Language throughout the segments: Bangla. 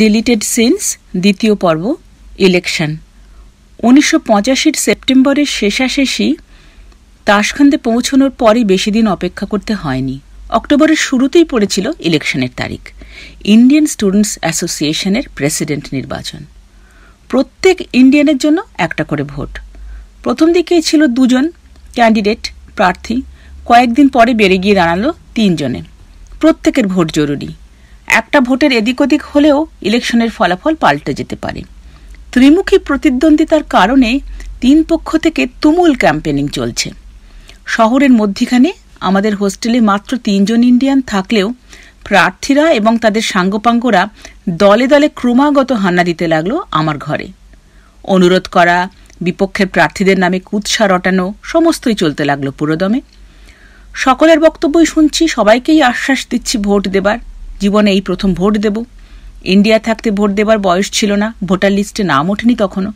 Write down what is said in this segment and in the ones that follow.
ডিলিটেড সিনস দ্বিতীয় পর্ব ইলেকশন উনিশশো পঁচাশির সেপ্টেম্বরের শেষাশেষি তাসখান্দে পৌঁছনোর পরই বেশি দিন অপেক্ষা করতে হয়নি অক্টোবরের শুরুতেই পড়েছিল ইলেকশনের তারিখ ইন্ডিয়ান স্টুডেন্টস অ্যাসোসিয়েশনের প্রেসিডেন্ট নির্বাচন প্রত্যেক ইন্ডিয়ানের জন্য একটা করে ভোট প্রথম দিকে ছিল দুজন ক্যান্ডিডেট প্রার্থী কয়েকদিন পরে বেড়ে গিয়ে দাঁড়ালো তিনজনে প্রত্যেকের ভোট জরুরি একটা ভোটের এদিক ওদিক হলেও ইলেকশনের ফলাফল পাল্টে যেতে পারে ত্রিমুখী প্রতিদ্বন্দ্বিতার কারণে তিন পক্ষ থেকে তুমুল ক্যাম্পেনিং চলছে শহরের মধ্যিখানে আমাদের হোস্টেলে মাত্র তিনজন ইন্ডিয়ান থাকলেও প্রার্থীরা এবং তাদের সাঙ্গপাঙ্গরা দলে দলে ক্রমাগত হান্না দিতে লাগলো আমার ঘরে অনুরোধ করা বিপক্ষের প্রার্থীদের নামে কুৎসা রটানো সমস্তই চলতে লাগলো পুরোদমে সকলের বক্তব্যই শুনছি সবাইকেই আশ্বাস দিচ্ছি ভোট দেবার জীবনে এই প্রথম ভোট দেব ইন্ডিয়া থাকতে ভোট দেবার বয়স ছিল না ভোটার লিস্টে নাম ওঠেনি তখনও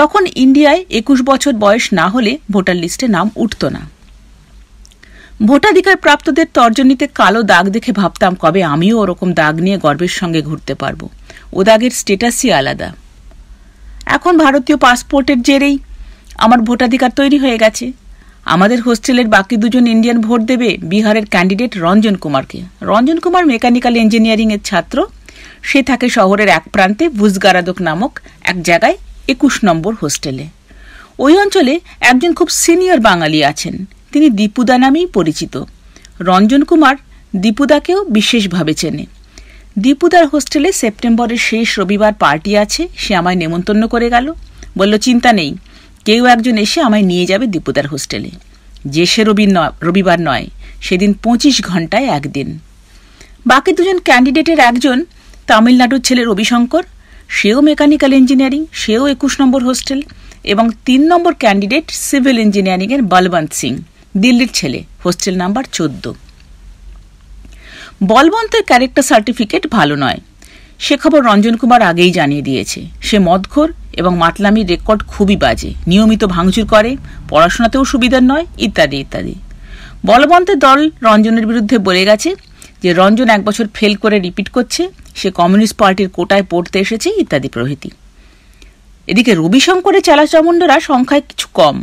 তখন ইন্ডিয়ায় একুশ বছর বয়স না হলে ভোটার লিস্টে নাম উঠত না ভোটাধিকার প্রাপ্তদের তর্জনীতে কালো দাগ দেখে ভাবতাম কবে আমিও ওরকম দাগ নিয়ে গর্বের সঙ্গে ঘুরতে পারবো ও দাগের স্টেটাসই আলাদা এখন ভারতীয় পাসপোর্টের জেরেই আমার ভোটাধিকার তৈরি হয়ে গেছে আমাদের হোস্টেলের বাকি দুজন ইন্ডিয়ান ভোট দেবে বিহারের ক্যান্ডিডেট রঞ্জন কুমারকে রঞ্জন কুমার মেকানিক্যাল ইঞ্জিনিয়ারিংয়ের ছাত্র সে থাকে শহরের এক প্রান্তে ভুজগারাদক নামক এক জায়গায় একুশ নম্বর হোস্টেলে ওই অঞ্চলে একজন খুব সিনিয়র বাঙালি আছেন তিনি দীপুদা নামেই পরিচিত রঞ্জন কুমার দীপুদাকেও বিশেষভাবে চেনে দীপুদার হোস্টেলে সেপ্টেম্বরের শেষ রবিবার পার্টি আছে সে আমায় নেমন্তন্ন করে গেল বলল চিন্তা নেই কেউ একজন এসে আমায় নিয়ে যাবে দীপুদার হোস্টেলে যে সে রবি রবিবার নয় সেদিন পঁচিশ ঘন্টায় একদিন বাকি দুজন ক্যান্ডিডেটের একজন তামিলনাড়ুর ছেলে রবিশঙ্কর সেও মেকানিক্যাল ইঞ্জিনিয়ারিং সেও একুশ নম্বর হোস্টেল এবং তিন নম্বর ক্যান্ডিডেট সিভিল ইঞ্জিনিয়ারিংয়ের বলবন্ত সিং দিল্লির ছেলে হোস্টেল নাম্বার চোদ্দ বলবন্তের ক্যারেক্টার সার্টিফিকেট ভালো নয় সে খবর রঞ্জন কুমার আগেই জানিয়ে দিয়েছে সে মদখোর এবং মাতলামির রেকর্ড খুবই বাজে নিয়মিত ভাঙচুর করে পড়াশোনাতেও সুবিধার নয় ইত্যাদি ইত্যাদি বলবন্তের দল রঞ্জনের বিরুদ্ধে বলে গেছে যে রঞ্জন এক বছর ফেল করে রিপিট করছে সে কমিউনিস্ট পার্টির কোটায় পড়তে এসেছে ইত্যাদি প্রভৃতি এদিকে রবিশঙ্করের চালাচামুণ্ডরা সংখ্যায় কিছু কম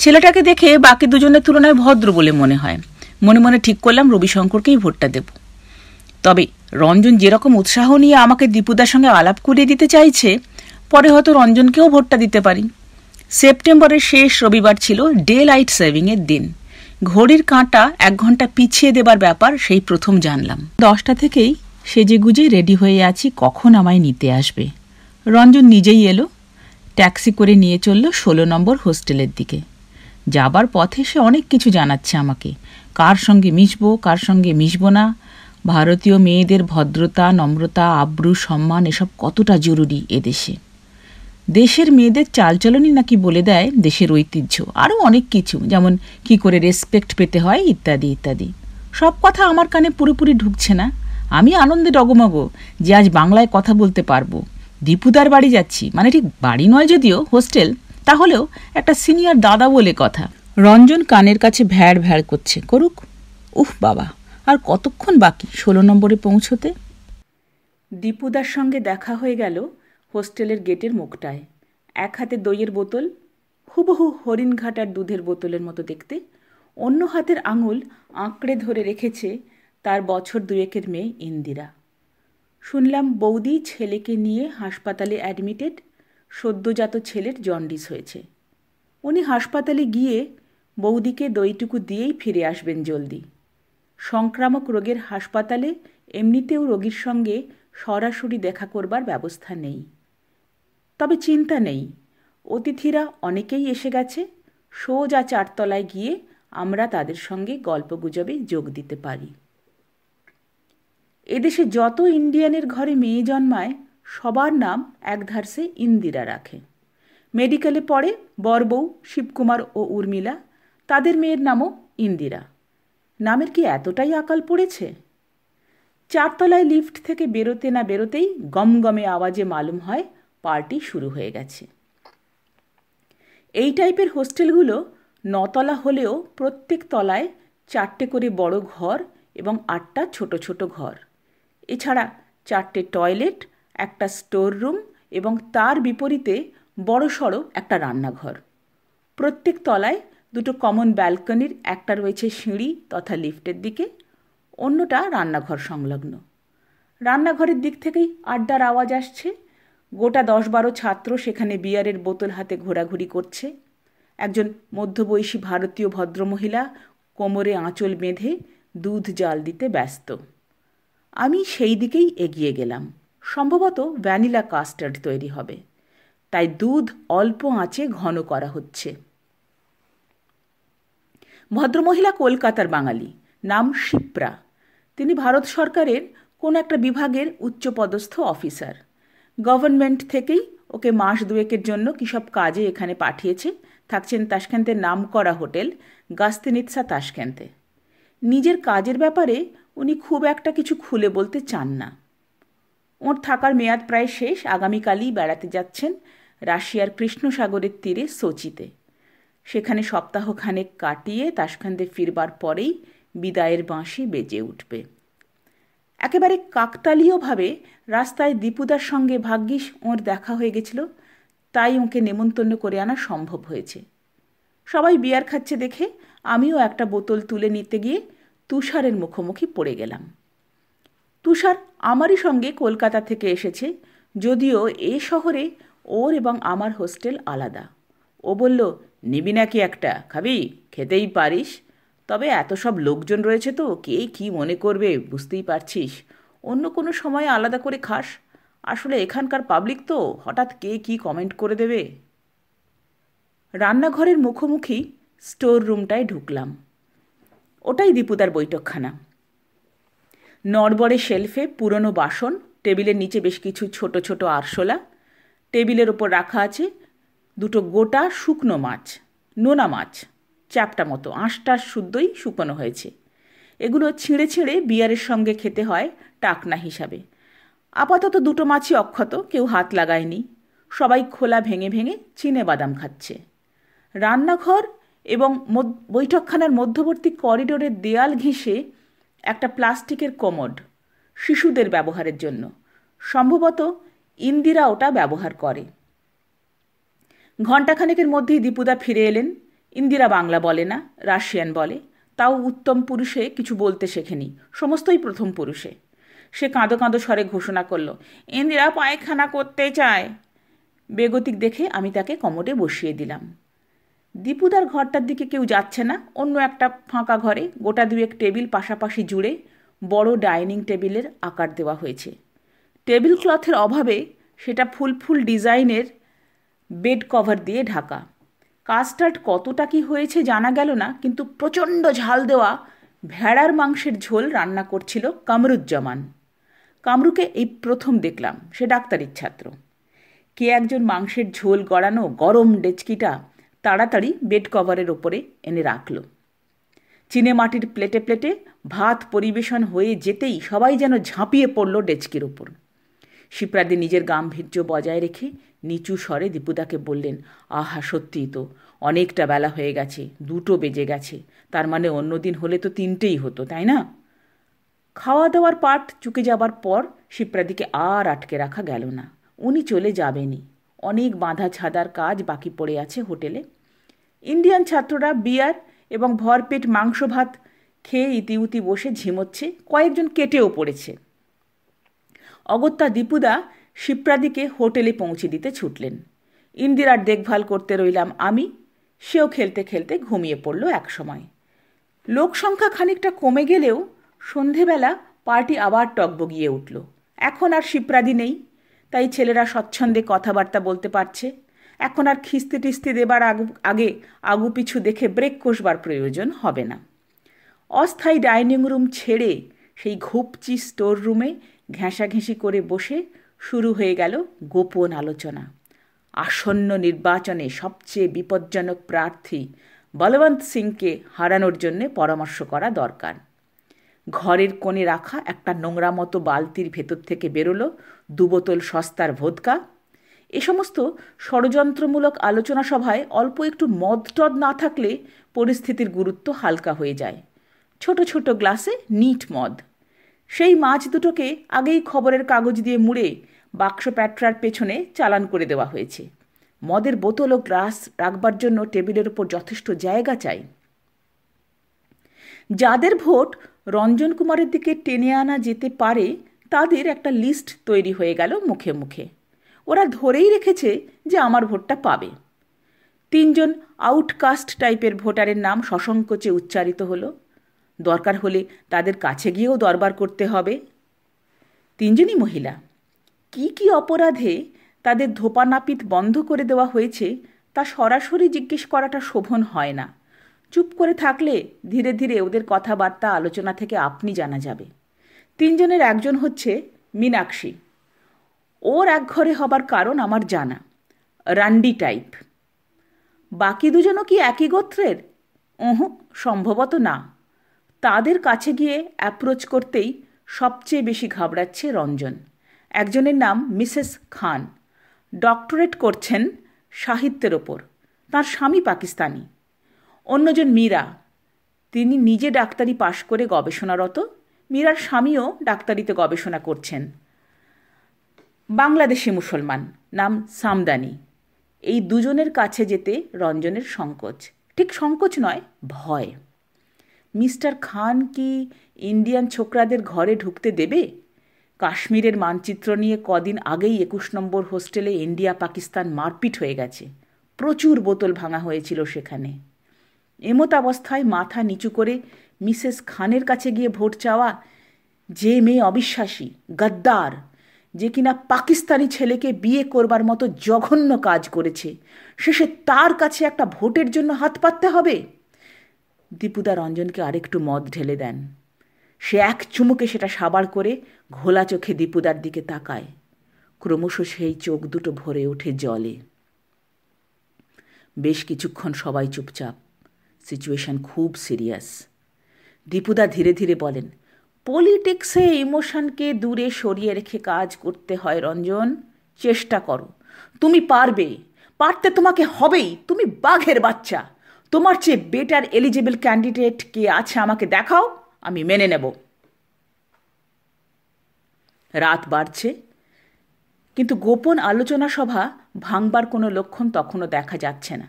ছেলেটাকে দেখে বাকি দুজনের তুলনায় ভদ্র বলে মনে হয় মনে মনে ঠিক করলাম রবিশঙ্করকেই ভোটটা দেবো তবে রঞ্জন যেরকম উৎসাহ নিয়ে আমাকে দীপুদার সঙ্গে আলাপ করিয়ে দিতে চাইছে পরে হয়তো রঞ্জনকেও ভোটটা দিতে পারি সেপ্টেম্বরের শেষ রবিবার ছিল ডে লাইট সেভিংয়ের দিন ঘড়ির কাঁটা এক ঘন্টা পিছিয়ে দেবার ব্যাপার সেই প্রথম জানলাম দশটা থেকেই সেজে গুজে রেডি হয়ে আছি কখন আমায় নিতে আসবে রঞ্জন নিজেই এলো ট্যাক্সি করে নিয়ে চলল ষোলো নম্বর হোস্টেলের দিকে যাবার পথে সে অনেক কিছু জানাচ্ছে আমাকে কার সঙ্গে মিশবো কার সঙ্গে মিশবো না ভারতীয় মেয়েদের ভদ্রতা নম্রতা আব্রু সম্মান এসব কতটা জরুরি এদেশে দেশের মেয়েদের চালচলনই নাকি বলে দেয় দেশের ঐতিহ্য আরও অনেক কিছু যেমন কি করে রেসপেক্ট পেতে হয় ইত্যাদি ইত্যাদি সব কথা আমার কানে পুরোপুরি ঢুকছে না আমি আনন্দে ডগমগ যে আজ বাংলায় কথা বলতে পারবো দীপুদার বাড়ি যাচ্ছি মানে ঠিক বাড়ি নয় যদিও হোস্টেল তাহলেও একটা সিনিয়র দাদা বলে কথা রঞ্জন কানের কাছে ভ্যাড় ভ্যাড় করছে করুক উহ বাবা আর কতক্ষণ বাকি ষোলো নম্বরে পৌঁছতে দীপুদার সঙ্গে দেখা হয়ে গেল হোস্টেলের গেটের মুখটায় এক হাতে দইয়ের বোতল হুবহু হরিণঘাটার দুধের বোতলের মতো দেখতে অন্য হাতের আঙুল আঁকড়ে ধরে রেখেছে তার বছর দুয়েকের মেয়ে ইন্দিরা শুনলাম বৌদি ছেলেকে নিয়ে হাসপাতালে অ্যাডমিটেড সদ্যজাত ছেলের জন্ডিস হয়েছে উনি হাসপাতালে গিয়ে বৌদিকে দইটুকু দিয়েই ফিরে আসবেন জলদি সংক্রামক রোগের হাসপাতালে এমনিতেও রোগীর সঙ্গে সরাসরি দেখা করবার ব্যবস্থা নেই তবে চিন্তা নেই অতিথিরা অনেকেই এসে গেছে সোজা চারতলায় গিয়ে আমরা তাদের সঙ্গে গল্পগুজবে যোগ দিতে পারি এদেশে যত ইন্ডিয়ানের ঘরে মেয়ে জন্মায় সবার নাম একধারসে ইন্দিরা রাখে মেডিকেলে পড়ে বরবউ শিবকুমার ও উর্মিলা তাদের মেয়ের নামও ইন্দিরা নামের কি এতটাই আকাল পড়েছে চারতলায় লিফট থেকে বেরোতে না বেরোতেই গমগমে আওয়াজে মালুম হয় পার্টি শুরু হয়ে গেছে এই টাইপের হোস্টেলগুলো নতলা হলেও প্রত্যেক তলায় চারটে করে বড় ঘর এবং আটটা ছোট ছোট ঘর এছাড়া চারটে টয়লেট একটা স্টোর রুম এবং তার বিপরীতে বড়সড় একটা রান্নাঘর প্রত্যেক তলায় দুটো কমন ব্যালকনির একটা রয়েছে সিঁড়ি তথা লিফটের দিকে অন্যটা রান্নাঘর সংলগ্ন রান্নাঘরের দিক থেকেই আড্ডার আওয়াজ আসছে গোটা দশ বারো ছাত্র সেখানে বিয়ারের বোতল হাতে ঘোরাঘুরি করছে একজন মধ্যবয়সী ভারতীয় ভদ্রমহিলা কোমরে আঁচল বেঁধে দুধ জাল দিতে ব্যস্ত আমি সেই দিকেই এগিয়ে গেলাম সম্ভবত ভ্যানিলা কাস্টার্ড তৈরি হবে তাই দুধ অল্প আঁচে ঘন করা হচ্ছে ভদ্রমহিলা কলকাতার বাঙালি নাম শিপ্রা তিনি ভারত সরকারের কোনো একটা বিভাগের উচ্চপদস্থ অফিসার গভর্নমেন্ট থেকেই ওকে মাস দুয়েকের জন্য কিসব কাজে এখানে পাঠিয়েছে থাকছেন তাসক্যান্তের নাম করা হোটেল গাস্তিনিৎসা তাসক্যান্তে নিজের কাজের ব্যাপারে উনি খুব একটা কিছু খুলে বলতে চান না ওর থাকার মেয়াদ প্রায় শেষ আগামীকালই বেড়াতে যাচ্ছেন রাশিয়ার কৃষ্ণসাগরের তীরে সোচিতে সেখানে সপ্তাহখানেক কাটিয়ে তাসখান্দে ফিরবার পরেই বিদায়ের বাঁশি বেজে উঠবে একেবারে কাকতালীয়ভাবে রাস্তায় দীপুদার সঙ্গে ভাগ্যিস ওর দেখা হয়ে গেছিল তাই ওকে নেমন্তন্ন করে আনা সম্ভব হয়েছে সবাই বিয়ার খাচ্ছে দেখে আমিও একটা বোতল তুলে নিতে গিয়ে তুষারের মুখোমুখি পড়ে গেলাম তুষার আমারই সঙ্গে কলকাতা থেকে এসেছে যদিও এ শহরে ওর এবং আমার হোস্টেল আলাদা ও বলল নিবি নাকি একটা খাবি খেতেই পারিস তবে এত সব লোকজন রয়েছে তো কে কি মনে করবে বুঝতেই পারছিস অন্য কোনো সময় আলাদা করে খাস আসলে এখানকার পাবলিক তো হঠাৎ কে কি কমেন্ট করে দেবে রান্নাঘরের মুখোমুখি স্টোর রুমটায় ঢুকলাম ওটাই দীপুদার বৈঠকখানা নড়বড়ে শেলফে পুরনো বাসন টেবিলের নিচে বেশ কিছু ছোট ছোট আরশোলা টেবিলের ওপর রাখা আছে দুটো গোটা শুকনো মাছ নোনা মাছ চ্যাপটা মতো আঁশটা শুদ্ধই শুকনো হয়েছে এগুলো ছিঁড়ে ছিঁড়ে বিয়ারের সঙ্গে খেতে হয় টাকনা হিসাবে আপাতত দুটো মাছই অক্ষত কেউ হাত লাগায়নি সবাই খোলা ভেঙে ভেঙে চিনে বাদাম খাচ্ছে রান্নাঘর এবং বৈঠকখানার মধ্যবর্তী করিডোরের দেয়াল ঘেঁষে একটা প্লাস্টিকের কোমড শিশুদের ব্যবহারের জন্য সম্ভবত ইন্দিরা ওটা ব্যবহার করে ঘণ্টাখানেকের মধ্যেই দীপুদা ফিরে এলেন ইন্দিরা বাংলা বলে না রাশিয়ান বলে তাও উত্তম পুরুষে কিছু বলতে শেখেনি সমস্তই প্রথম পুরুষে সে কাঁদো কাঁদো স্বরে ঘোষণা করল ইন্দিরা পায়খানা করতে চায় বেগতিক দেখে আমি তাকে কমোডে বসিয়ে দিলাম দীপুদার ঘরটার দিকে কেউ যাচ্ছে না অন্য একটা ফাঁকা ঘরে গোটা দুয়েক টেবিল পাশাপাশি জুড়ে বড় ডাইনিং টেবিলের আকার দেওয়া হয়েছে টেবিল ক্লথের অভাবে সেটা ফুল ফুল ডিজাইনের বেড কভার দিয়ে ঢাকা কাস্টার্ড কতটা কি হয়েছে জানা গেল না কিন্তু প্রচণ্ড ঝাল দেওয়া ভেড়ার মাংসের ঝোল রান্না করছিল কামরুজ্জামান কামরুকে এই প্রথম দেখলাম সে ডাক্তারির ছাত্র কে একজন মাংসের ঝোল গড়ানো গরম ডেচকিটা তাড়াতাড়ি বেড কভারের ওপরে এনে রাখল চিনে মাটির প্লেটে প্লেটে ভাত পরিবেশন হয়ে যেতেই সবাই যেন ঝাঁপিয়ে পড়ল ডেচকির ওপর শিপ্রাদি নিজের গাম্ভীর্য বজায় রেখে নিচু স্বরে দীপুদাকে বললেন আহা সত্যিই তো অনেকটা বেলা হয়ে গেছে দুটো বেজে গেছে তার মানে অন্যদিন হলে তো তিনটেই হতো তাই না খাওয়া দাওয়ার পাট চুকে যাবার পর শিপ্রাদিকে আর আটকে রাখা গেল না উনি চলে যাবেনই অনেক বাঁধা ছাদার কাজ বাকি পড়ে আছে হোটেলে ইন্ডিয়ান ছাত্ররা বিয়ার এবং ভরপেট মাংস ভাত খেয়ে ইতিউতি বসে ঝিমোচ্ছে কয়েকজন কেটেও পড়েছে অগত্যা দীপুদা শিপ্রাদিকে হোটেলে পৌঁছে দিতে ছুটলেন ইন্দিরার দেখভাল করতে রইলাম আমি সেও খেলতে খেলতে ঘুমিয়ে পড়ল একসময় লোক সংখ্যা খানিকটা কমে গেলেও সন্ধেবেলা পার্টি আবার টকবগিয়ে উঠল এখন আর শিপ্রাদি নেই তাই ছেলেরা স্বচ্ছন্দে কথাবার্তা বলতে পারছে এখন আর খিস্তি টিস্তি দেবার আগু আগে আগুপিছু দেখে ব্রেক কষবার প্রয়োজন হবে না অস্থায়ী ডাইনিং রুম ছেড়ে সেই ঘুপচি স্টোর রুমে ঘেঁষাঘেঁষি করে বসে শুরু হয়ে গেল গোপন আলোচনা আসন্ন নির্বাচনে সবচেয়ে বিপজ্জনক প্রার্থী বলবন্ত সিংকে হারানোর জন্যে পরামর্শ করা দরকার ঘরের কোণে রাখা একটা নোংরা মতো বালতির ভেতর থেকে বেরোলো দুবোতল সস্তার ভোদকা এ সমস্ত ষড়যন্ত্রমূলক আলোচনা সভায় অল্প একটু মদ টদ না থাকলে পরিস্থিতির গুরুত্ব হালকা হয়ে যায় ছোট ছোট গ্লাসে নিট মদ সেই মাছ দুটোকে আগেই খবরের কাগজ দিয়ে মুড়ে বাক্স প্যাটরার পেছনে চালান করে দেওয়া হয়েছে মদের বোতল ও গ্লাস রাখবার জন্য টেবিলের উপর যথেষ্ট জায়গা চাই যাদের ভোট রঞ্জন কুমারের দিকে টেনে আনা যেতে পারে তাদের একটা লিস্ট তৈরি হয়ে গেল মুখে মুখে ওরা ধরেই রেখেছে যে আমার ভোটটা পাবে তিনজন আউটকাস্ট টাইপের ভোটারের নাম সসংকোচে উচ্চারিত হলো দরকার হলে তাদের কাছে গিয়েও দরবার করতে হবে তিনজনই মহিলা কি কি অপরাধে তাদের ধোপানাপিত বন্ধ করে দেওয়া হয়েছে তা সরাসরি জিজ্ঞেস করাটা শোভন হয় না চুপ করে থাকলে ধীরে ধীরে ওদের কথাবার্তা আলোচনা থেকে আপনি জানা যাবে তিনজনের একজন হচ্ছে মীনাক্ষী ওর এক ঘরে হবার কারণ আমার জানা রান্ডি টাইপ বাকি দুজনও কি একই গোত্রের ওহ সম্ভবত না তাদের কাছে গিয়ে অ্যাপ্রোচ করতেই সবচেয়ে বেশি ঘাবড়াচ্ছে রঞ্জন একজনের নাম মিসেস খান ডক্টরেট করছেন সাহিত্যের ওপর তার স্বামী পাকিস্তানি অন্যজন মীরা তিনি নিজে ডাক্তারি পাশ করে গবেষণারত মীরার স্বামীও ডাক্তারিতে গবেষণা করছেন বাংলাদেশি মুসলমান নাম সামদানি এই দুজনের কাছে যেতে রঞ্জনের সংকোচ ঠিক সংকোচ নয় ভয় মিস্টার খান কি ইন্ডিয়ান ছোকরাদের ঘরে ঢুকতে দেবে কাশ্মীরের মানচিত্র নিয়ে কদিন আগেই একুশ নম্বর হোস্টেলে ইন্ডিয়া পাকিস্তান মারপিট হয়ে গেছে প্রচুর বোতল ভাঙা হয়েছিল সেখানে এমত অবস্থায় মাথা নিচু করে মিসেস খানের কাছে গিয়ে ভোট চাওয়া যে মেয়ে অবিশ্বাসী গদ্দার যে কিনা পাকিস্তানি ছেলেকে বিয়ে করবার মতো জঘন্য কাজ করেছে শেষে তার কাছে একটা ভোটের জন্য হাত পাততে হবে দীপুদা রঞ্জনকে আরেকটু মদ ঢেলে দেন সে এক চুমুকে সেটা সাবার করে ঘোলা চোখে দীপুদার দিকে তাকায় ক্রমশ সেই চোখ দুটো ভরে ওঠে জলে বেশ কিছুক্ষণ সবাই চুপচাপ সিচুয়েশন খুব সিরিয়াস দীপুদা ধীরে ধীরে বলেন পলিটিক্সে ইমোশনকে দূরে সরিয়ে রেখে কাজ করতে হয় রঞ্জন চেষ্টা করো তুমি পারবে পারতে তোমাকে হবেই তুমি বাঘের বাচ্চা তোমার চেয়ে বেটার এলিজিবল ক্যান্ডিডেট কে আছে আমাকে দেখাও আমি মেনে নেব রাত বাড়ছে কিন্তু গোপন আলোচনা সভা ভাঙবার কোনো লক্ষণ তখনও দেখা যাচ্ছে না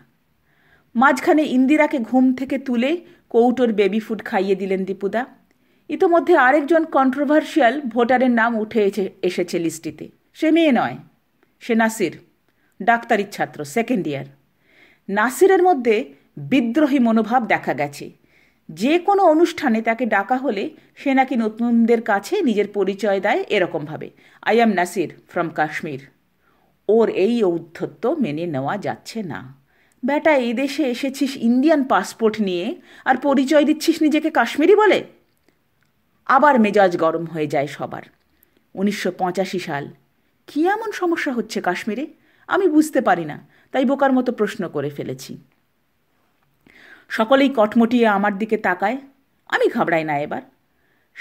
মাঝখানে ইন্দিরাকে ঘুম থেকে তুলে কৌটোর বেবি ফুড খাইয়ে দিলেন দীপুদা ইতোমধ্যে আরেকজন কন্ট্রোভার্সিয়াল ভোটারের নাম উঠে এসেছে লিস্টিতে সে মেয়ে নয় সে নাসির ডাক্তারির ছাত্র সেকেন্ড ইয়ার নাসিরের মধ্যে বিদ্রোহী মনোভাব দেখা গেছে যে কোনো অনুষ্ঠানে তাকে ডাকা হলে সে নাকি নতুনদের কাছে নিজের পরিচয় দেয় এরকমভাবে I am Nasir from Kashmir ওর এই ঔদ্ধত্য মেনে নেওয়া যাচ্ছে না বেটা এদেশে এসেছিস ইন্ডিয়ান পাসপোর্ট নিয়ে আর পরিচয় দিচ্ছিস নিজেকে কাশ্মীরি বলে আবার মেজাজ গরম হয়ে যায় সবার উনিশশো সাল কী এমন সমস্যা হচ্ছে কাশ্মীরে আমি বুঝতে পারি না তাই বোকার মতো প্রশ্ন করে ফেলেছি সকলেই কটমটিয়ে আমার দিকে তাকায় আমি ঘাবড়াই না এবার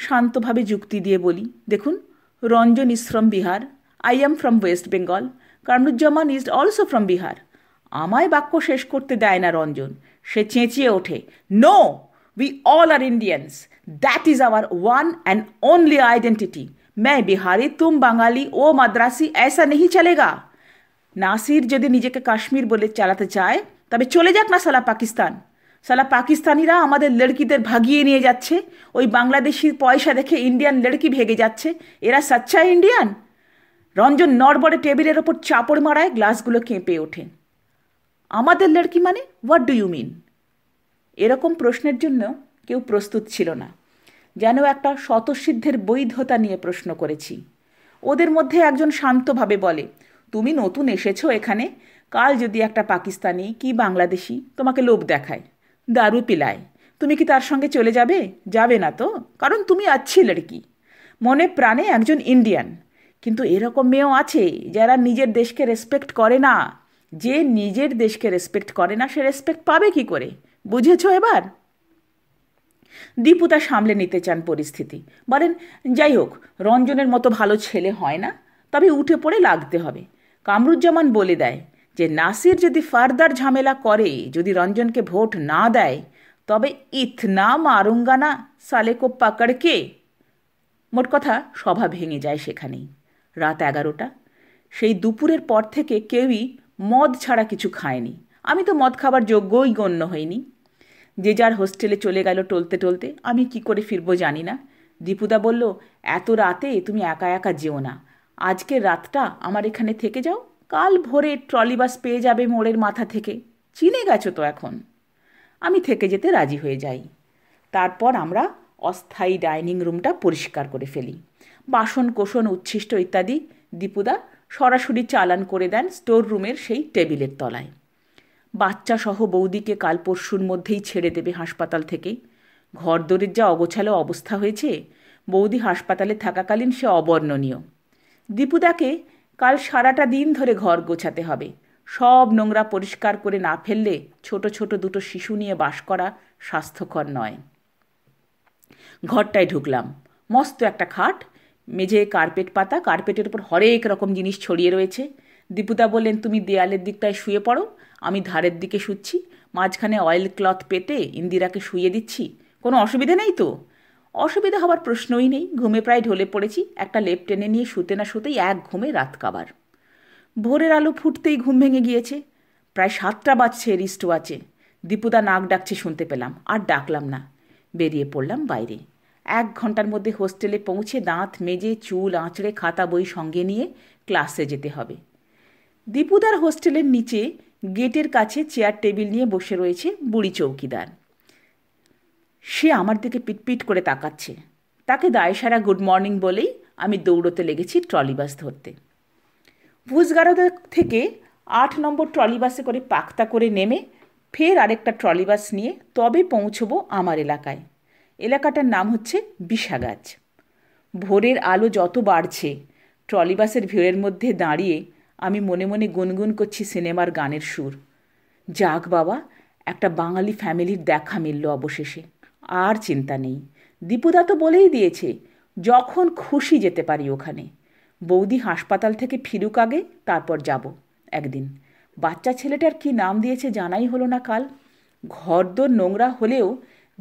শান্তভাবে যুক্তি দিয়ে বলি দেখুন Ranjan is from Bihar I am from West Bengal Kamruzzaman is also from Bihar আমায় বাক্য শেষ করতে দেয় না রঞ্জন সে চেঁচিয়ে ওঠে no we all are Indians that is our one and only identity ম্যায় বিহারি তুম বাঙালি ও মাদ্রাসি এসা नहीं চলেগা নাসির যদি নিজেকে কাশ্মীর বলে চালাতে চায় তবে চলে যাক না সালা পাকিস্তান সালা পাকিস্তানিরা আমাদের লড়কিদের ভাগিয়ে নিয়ে যাচ্ছে ওই বাংলাদেশির পয়সা দেখে ইন্ডিয়ান লড়কি ভেগে যাচ্ছে এরা সাচ্চা ইন্ডিয়ান রঞ্জন নড়বড়ে টেবিলের ওপর চাপড় মারায় গ্লাসগুলো কেঁপে ওঠে আমাদের লড়কি মানে হোয়াট ডু ইউ মিন এরকম প্রশ্নের জন্য কেউ প্রস্তুত ছিল না যেন একটা স্বতঃসিদ্ধের বৈধতা নিয়ে প্রশ্ন করেছি ওদের মধ্যে একজন শান্তভাবে বলে তুমি নতুন এসেছো এখানে কাল যদি একটা পাকিস্তানি কি বাংলাদেশি তোমাকে লোভ দেখায় দারু পিলায় তুমি কি তার সঙ্গে চলে যাবে যাবে না তো কারণ তুমি আছি লড়কি মনে প্রাণে একজন ইন্ডিয়ান কিন্তু এরকম মেয়েও আছে যারা নিজের দেশকে রেসপেক্ট করে না যে নিজের দেশকে রেসপেক্ট করে না সে রেসপেক্ট পাবে কি করে বুঝেছ এবার দীপু তা সামলে নিতে চান পরিস্থিতি বলেন যাই হোক রঞ্জনের মতো ভালো ছেলে হয় না তবে উঠে পড়ে লাগতে হবে কামরুজ্জামান বলে দেয় যে নাসির যদি ফার্দার ঝামেলা করে যদি রঞ্জনকে ভোট না দেয় তবে ইথনা মারুঙ্গানা সালেকো পাকড়কে মোট কথা সভা ভেঙে যায় সেখানেই রাত এগারোটা সেই দুপুরের পর থেকে কেউই মদ ছাড়া কিছু খায়নি আমি তো মদ খাবার যোগ্যই গণ্য হইনি যে যার হোস্টেলে চলে গেল টলতে টলতে আমি কি করে ফিরবো জানি না দীপুদা বলল এত রাতে তুমি একা একা যেও না আজকের রাতটা আমার এখানে থেকে যাও কাল ভোরে ট্রলি বাস পেয়ে যাবে মোড়ের মাথা থেকে চিনে গেছো তো এখন আমি থেকে যেতে রাজি হয়ে যাই তারপর আমরা অস্থায়ী ডাইনিং রুমটা পরিষ্কার করে ফেলি বাসন কোষণ উচ্ছিষ্ট ইত্যাদি দীপুদা সরাসরি চালান করে দেন স্টোর রুমের সেই টেবিলের তলায় বাচ্চা সহ বৌদিকে কাল পরশুর মধ্যেই ছেড়ে দেবে হাসপাতাল থেকে ঘরদোরের যা অগোছালো অবস্থা হয়েছে বৌদি হাসপাতালে থাকাকালীন সে অবর্ণনীয় দীপুদাকে কাল সারাটা দিন ধরে ঘর গোছাতে হবে সব নোংরা পরিষ্কার করে না ফেললে ছোট ছোট দুটো শিশু নিয়ে বাস করা স্বাস্থ্যকর নয় ঘরটায় ঢুকলাম মস্ত একটা খাট মেঝে কার্পেট পাতা কার্পেটের উপর হরেক রকম জিনিস ছড়িয়ে রয়েছে দীপুদা বললেন তুমি দেয়ালের দিকটায় শুয়ে পড়ো আমি ধারের দিকে শুচ্ছি মাঝখানে অয়েল ক্লথ পেতে ইন্দিরাকে শুয়ে দিচ্ছি কোনো অসুবিধে নেই তো অসুবিধা হবার প্রশ্নই নেই ঘুমে প্রায় ঢলে পড়েছি একটা লেপ টেনে নিয়ে শুতে না শুতেই এক ঘুমে রাত কাবার ভোরের আলো ফুটতেই ঘুম ভেঙে গিয়েছে প্রায় সাতটা বাজছে রিস্টু আছে দীপুদা নাক ডাকছে শুনতে পেলাম আর ডাকলাম না বেরিয়ে পড়লাম বাইরে এক ঘন্টার মধ্যে হোস্টেলে পৌঁছে দাঁত মেজে চুল আঁচড়ে খাতা বই সঙ্গে নিয়ে ক্লাসে যেতে হবে দীপুদার হোস্টেলের নিচে গেটের কাছে চেয়ার টেবিল নিয়ে বসে রয়েছে বুড়ি চৌকিদার সে আমার দিকে পিটপিট করে তাকাচ্ছে তাকে দায়সারা গুড মর্নিং বলেই আমি দৌড়তে লেগেছি ট্রলি বাস ধরতে ভুজগারদের থেকে আট নম্বর ট্রলি বাসে করে পাক্তা করে নেমে ফের আরেকটা ট্রলি বাস নিয়ে তবে পৌঁছবো আমার এলাকায় এলাকাটার নাম হচ্ছে বিশাগাছ ভোরের আলো যত বাড়ছে ট্রলি বাসের ভিড়ের মধ্যে দাঁড়িয়ে আমি মনে মনে গুনগুন করছি সিনেমার গানের সুর যাক বাবা একটা বাঙালি ফ্যামিলির দেখা মিলল অবশেষে আর চিন্তা নেই দীপুদা তো বলেই দিয়েছে যখন খুশি যেতে পারি ওখানে বৌদি হাসপাতাল থেকে ফিরুক আগে তারপর যাব একদিন বাচ্চা ছেলেটার কি নাম দিয়েছে জানাই হলো না কাল ঘরদোর নোংরা হলেও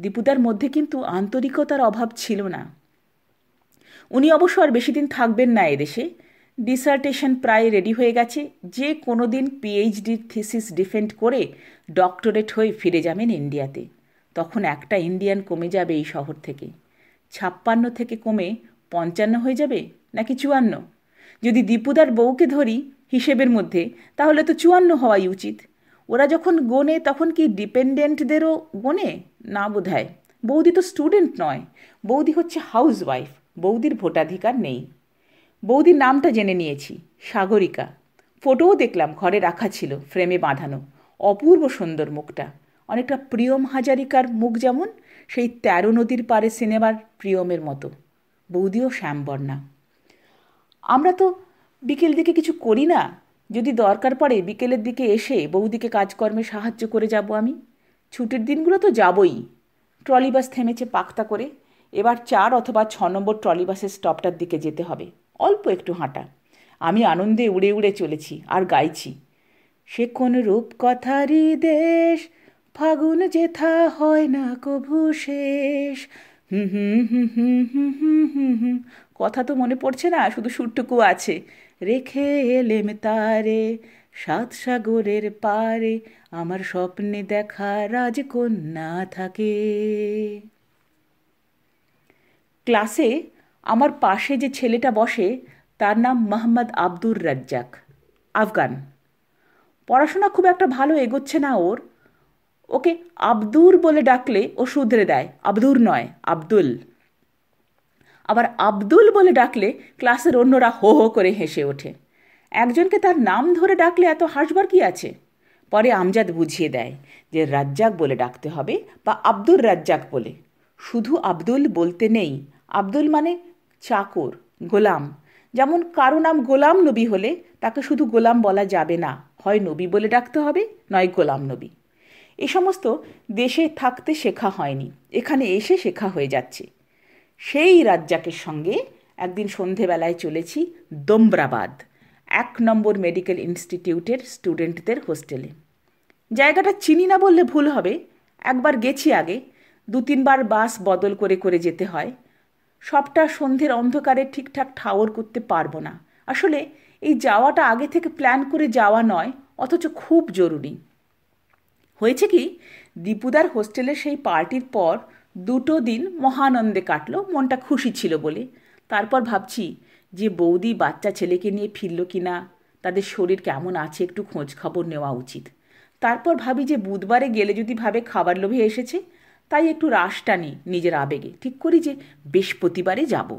দীপুদার মধ্যে কিন্তু আন্তরিকতার অভাব ছিল না উনি অবশ্য আর বেশি দিন থাকবেন না এদেশে ডিসার্টেশন প্রায় রেডি হয়ে গেছে যে কোনো দিন পিএইচডির থিসিস ডিফেন্ড করে ডক্টরেট হয়ে ফিরে যাবেন ইন্ডিয়াতে তখন একটা ইন্ডিয়ান কমে যাবে এই শহর থেকে ছাপ্পান্ন থেকে কমে পঞ্চান্ন হয়ে যাবে নাকি চুয়ান্ন যদি দীপুদার বউকে ধরি হিসেবের মধ্যে তাহলে তো চুয়ান্ন হওয়াই উচিত ওরা যখন গোনে তখন কি ডিপেন্ডেন্টদেরও গোনে না বোধহয় বৌদি তো স্টুডেন্ট নয় বৌদি হচ্ছে হাউস ওয়াইফ বৌদির ভোটাধিকার নেই বৌদির নামটা জেনে নিয়েছি সাগরিকা ফটোও দেখলাম ঘরে রাখা ছিল ফ্রেমে বাঁধানো অপূর্ব সুন্দর মুখটা অনেকটা প্রিয়ম হাজারিকার মুখ যেমন সেই তেরো নদীর পারে সিনেমার প্রিয়মের মতো বৌদিও শ্যামবর্ণা আমরা তো বিকেল দিকে কিছু করি না যদি দরকার পড়ে বিকেলের দিকে এসে বৌদিকে কাজকর্মে সাহায্য করে যাব আমি ছুটির দিনগুলো তো যাবই ট্রলিবাস থেমেছে পাক্তা করে এবার চার অথবা ছ নম্বর ট্রলিবাসের স্টপটার দিকে যেতে হবে অল্প একটু হাঁটা আমি আনন্দে উড়ে উড়ে চলেছি আর গাইছি সে কোন রূপকথারি দেশ ফাগুন যেথা হয় না কভু শেষ কথা তো মনে পড়ছে না শুধু সুরটুকু আছে রেখে এলেম তারে সাত সাগরের পারে আমার স্বপ্নে দেখা রাজকন্যা থাকে ক্লাসে আমার পাশে যে ছেলেটা বসে তার নাম মোহাম্মদ আব্দুর রাজ্জাক আফগান পড়াশোনা খুব একটা ভালো এগোচ্ছে না ওর ওকে আব্দুর বলে ডাকলে ও শুধরে দেয় আব্দুর নয় আব্দুল আবার আব্দুল বলে ডাকলে ক্লাসের অন্যরা হো হো করে হেসে ওঠে একজনকে তার নাম ধরে ডাকলে এত হাসবার কি আছে পরে আমজাদ বুঝিয়ে দেয় যে রাজ্জাক বলে ডাকতে হবে বা আব্দুর রাজ্জাক বলে শুধু আব্দুল বলতে নেই আব্দুল মানে চাকর গোলাম যেমন কারো নাম গোলাম নবী হলে তাকে শুধু গোলাম বলা যাবে না হয় নবী বলে ডাকতে হবে নয় গোলাম নবী এ সমস্ত দেশে থাকতে শেখা হয়নি এখানে এসে শেখা হয়ে যাচ্ছে সেই রাজ্জাকের সঙ্গে একদিন সন্ধেবেলায় চলেছি দোমরাবাদ এক নম্বর মেডিকেল ইনস্টিটিউটের স্টুডেন্টদের হোস্টেলে জায়গাটা চিনি না বললে ভুল হবে একবার গেছি আগে দু তিনবার বাস বদল করে করে যেতে হয় সবটা সন্ধ্যের অন্ধকারে ঠিকঠাক ঠাওর করতে পারবো না আসলে এই যাওয়াটা আগে থেকে প্ল্যান করে যাওয়া নয় অথচ খুব জরুরি হয়েছে কি দীপুদার হোস্টেলে সেই পার্টির পর দুটো দিন মহানন্দে কাটলো মনটা খুশি ছিল বলে তারপর ভাবছি যে বৌদি বাচ্চা ছেলেকে নিয়ে ফিরল কি না তাদের শরীর কেমন আছে একটু খোঁজ খবর নেওয়া উচিত তারপর ভাবি যে বুধবারে গেলে যদি ভাবে খাবার লোভে এসেছে তাই একটু রাশ টানি নিজের আবেগে ঠিক করি যে বৃহস্পতিবারে যাব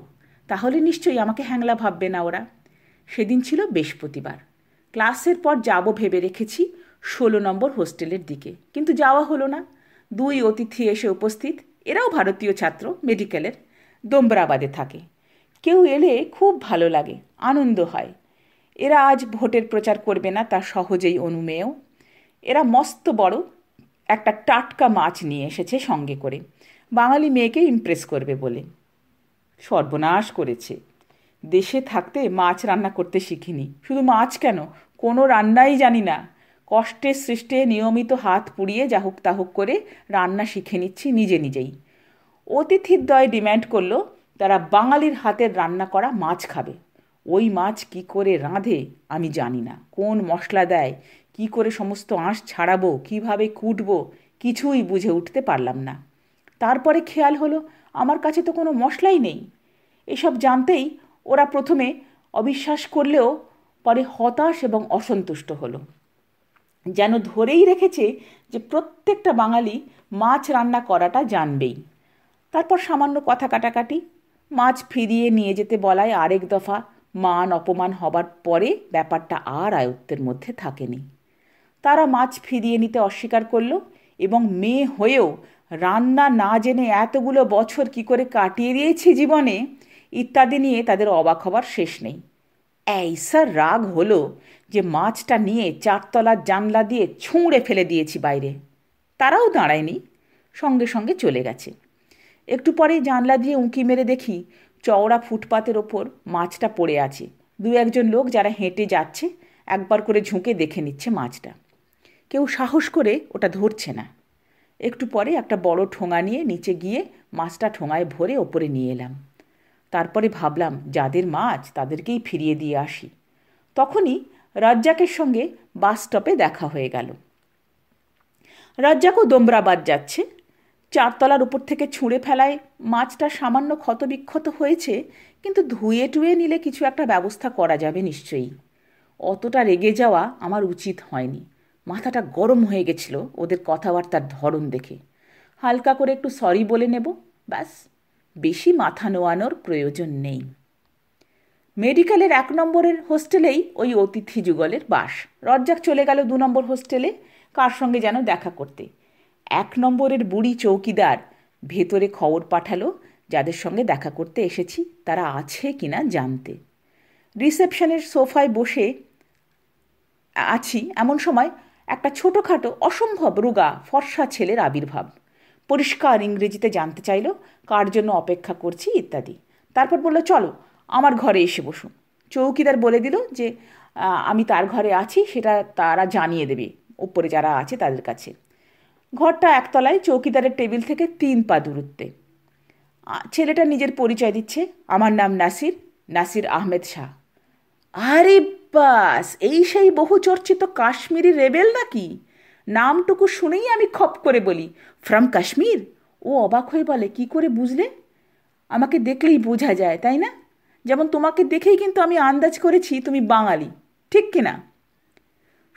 তাহলে নিশ্চয়ই আমাকে হ্যাংলা ভাববে না ওরা সেদিন ছিল বৃহস্পতিবার ক্লাসের পর যাব ভেবে রেখেছি ষোলো নম্বর হোস্টেলের দিকে কিন্তু যাওয়া হলো না দুই অতিথি এসে উপস্থিত এরাও ভারতীয় ছাত্র মেডিকেলের দোম্বরাবাদে থাকে কেউ এলে খুব ভালো লাগে আনন্দ হয় এরা আজ ভোটের প্রচার করবে না তা সহজেই অনুমেয় এরা মস্ত বড় একটা টাটকা মাছ নিয়ে এসেছে সঙ্গে করে বাঙালি মেয়েকে ইমপ্রেস করবে বলে সর্বনাশ করেছে দেশে থাকতে মাছ রান্না করতে শিখিনি শুধু মাছ কেন কোনো রান্নাই জানি না কষ্টের সৃষ্টে নিয়মিত হাত পুড়িয়ে যাহুক তাহুক করে রান্না শিখে নিচ্ছি নিজে নিজেই অতিথিদ্বয় ডিম্যান্ড করলো তারা বাঙালির হাতের রান্না করা মাছ খাবে ওই মাছ কি করে রাঁধে আমি জানি না কোন মশলা দেয় কি করে সমস্ত আঁশ ছাড়াবো কিভাবে কুটবো কিছুই বুঝে উঠতে পারলাম না তারপরে খেয়াল হলো আমার কাছে তো কোনো মশলাই নেই এসব জানতেই ওরা প্রথমে অবিশ্বাস করলেও পরে হতাশ এবং অসন্তুষ্ট হলো যেন ধরেই রেখেছে যে প্রত্যেকটা বাঙালি মাছ রান্না করাটা জানবেই তারপর সামান্য কথা কাটাকাটি মাছ ফিরিয়ে নিয়ে যেতে বলায় আরেক দফা মান অপমান হবার পরে ব্যাপারটা আর আয়ত্তের মধ্যে থাকেনি তারা মাছ ফিরিয়ে নিতে অস্বীকার করল এবং মেয়ে হয়েও রান্না না জেনে এতগুলো বছর কি করে কাটিয়ে দিয়েছি জীবনে ইত্যাদি নিয়ে তাদের অবাক হবার শেষ নেই এইসা রাগ হলো যে মাছটা নিয়ে চারতলার জানলা দিয়ে ছুঁড়ে ফেলে দিয়েছি বাইরে তারাও দাঁড়ায়নি সঙ্গে সঙ্গে চলে গেছে একটু পরে জানলা দিয়ে উঁকি মেরে দেখি চওড়া ফুটপাতের ওপর মাছটা পড়ে আছে দু একজন লোক যারা হেঁটে যাচ্ছে একবার করে ঝুঁকে দেখে নিচ্ছে মাছটা কেউ সাহস করে ওটা ধরছে না একটু পরে একটা বড় ঠোঙা নিয়ে নিচে গিয়ে মাছটা ঠোঙায় ভরে ওপরে নিয়ে এলাম তারপরে ভাবলাম যাদের মাছ তাদেরকেই ফিরিয়ে দিয়ে আসি তখনই রাজ্জাকের সঙ্গে বাস স্টপে দেখা হয়ে গেল রাজ্জাকও দোমরাবাদ যাচ্ছে চারতলার উপর থেকে ছুঁড়ে ফেলায় মাছটা সামান্য ক্ষতবিক্ষত হয়েছে কিন্তু ধুয়ে টুয়ে নিলে কিছু একটা ব্যবস্থা করা যাবে নিশ্চয়ই অতটা রেগে যাওয়া আমার উচিত হয়নি মাথাটা গরম হয়ে গেছিল ওদের কথাবার্তার ধরন দেখে হালকা করে একটু সরি বলে নেব ব্যাস বেশি মাথা নোয়ানোর প্রয়োজন নেই মেডিকেলের এক নম্বরের হোস্টেলেই ওই অতিথি যুগলের বাস রজ্জাক চলে গেল দু নম্বর হোস্টেলে কার সঙ্গে যেন দেখা করতে এক নম্বরের বুড়ি চৌকিদার ভেতরে খবর পাঠালো যাদের সঙ্গে দেখা করতে এসেছি তারা আছে কিনা জানতে রিসেপশনের সোফায় বসে আছি এমন সময় একটা ছোটোখাটো অসম্ভব রোগা ফর্সা ছেলের আবির্ভাব পরিষ্কার ইংরেজিতে জানতে চাইল কার জন্য অপেক্ষা করছি ইত্যাদি তারপর বলল চলো আমার ঘরে এসে বসুন চৌকিদার বলে দিল যে আমি তার ঘরে আছি সেটা তারা জানিয়ে দেবে ওপরে যারা আছে তাদের কাছে ঘরটা একতলায় চৌকিদারের টেবিল থেকে তিন পা দূরত্বে ছেলেটা নিজের পরিচয় দিচ্ছে আমার নাম নাসির নাসির আহমেদ শাহ আরে বাস এই সেই বহু চর্চিত কাশ্মীরি রেবেল নাকি নামটুকু শুনেই আমি খপ করে বলি ফ্রম কাশ্মীর ও অবাক হয়ে বলে কি করে বুঝলে আমাকে দেখলেই বোঝা যায় তাই না যেমন তোমাকে দেখেই কিন্তু আমি আন্দাজ করেছি তুমি বাঙালি ঠিক কিনা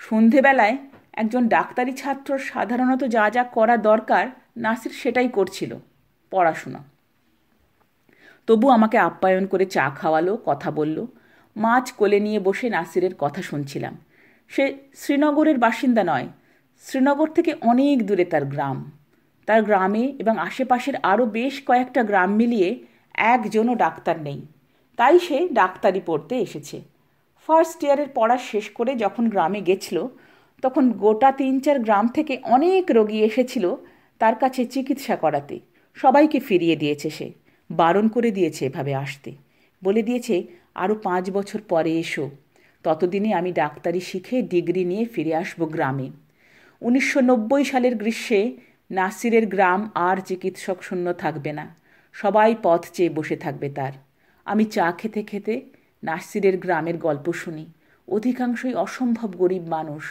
সন্ধেবেলায় একজন ডাক্তারি ছাত্র সাধারণত যা যা করা দরকার নাসির সেটাই করছিল পড়াশোনা তবু আমাকে আপ্যায়ন করে চা খাওয়ালো কথা বলল মাছ কোলে নিয়ে বসে নাসিরের কথা শুনছিলাম সে শ্রীনগরের বাসিন্দা নয় শ্রীনগর থেকে অনেক দূরে তার গ্রাম তার গ্রামে এবং আশেপাশের আরও বেশ কয়েকটা গ্রাম মিলিয়ে একজনও ডাক্তার নেই তাই সে ডাক্তারি পড়তে এসেছে ফার্স্ট ইয়ারের পড়া শেষ করে যখন গ্রামে গেছিল তখন গোটা তিন চার গ্রাম থেকে অনেক রোগী এসেছিল তার কাছে চিকিৎসা করাতে সবাইকে ফিরিয়ে দিয়েছে সে বারণ করে দিয়েছে এভাবে আসতে বলে দিয়েছে আরও পাঁচ বছর পরে এসো ততদিনে আমি ডাক্তারি শিখে ডিগ্রি নিয়ে ফিরে আসব গ্রামে উনিশশো সালের গ্রীষ্মে নাসিরের গ্রাম আর চিকিৎসক শূন্য থাকবে না সবাই পথ চেয়ে বসে থাকবে তার আমি চা খেতে খেতে নাসিরের গ্রামের গল্প শুনি অধিকাংশই অসম্ভব গরিব মানুষ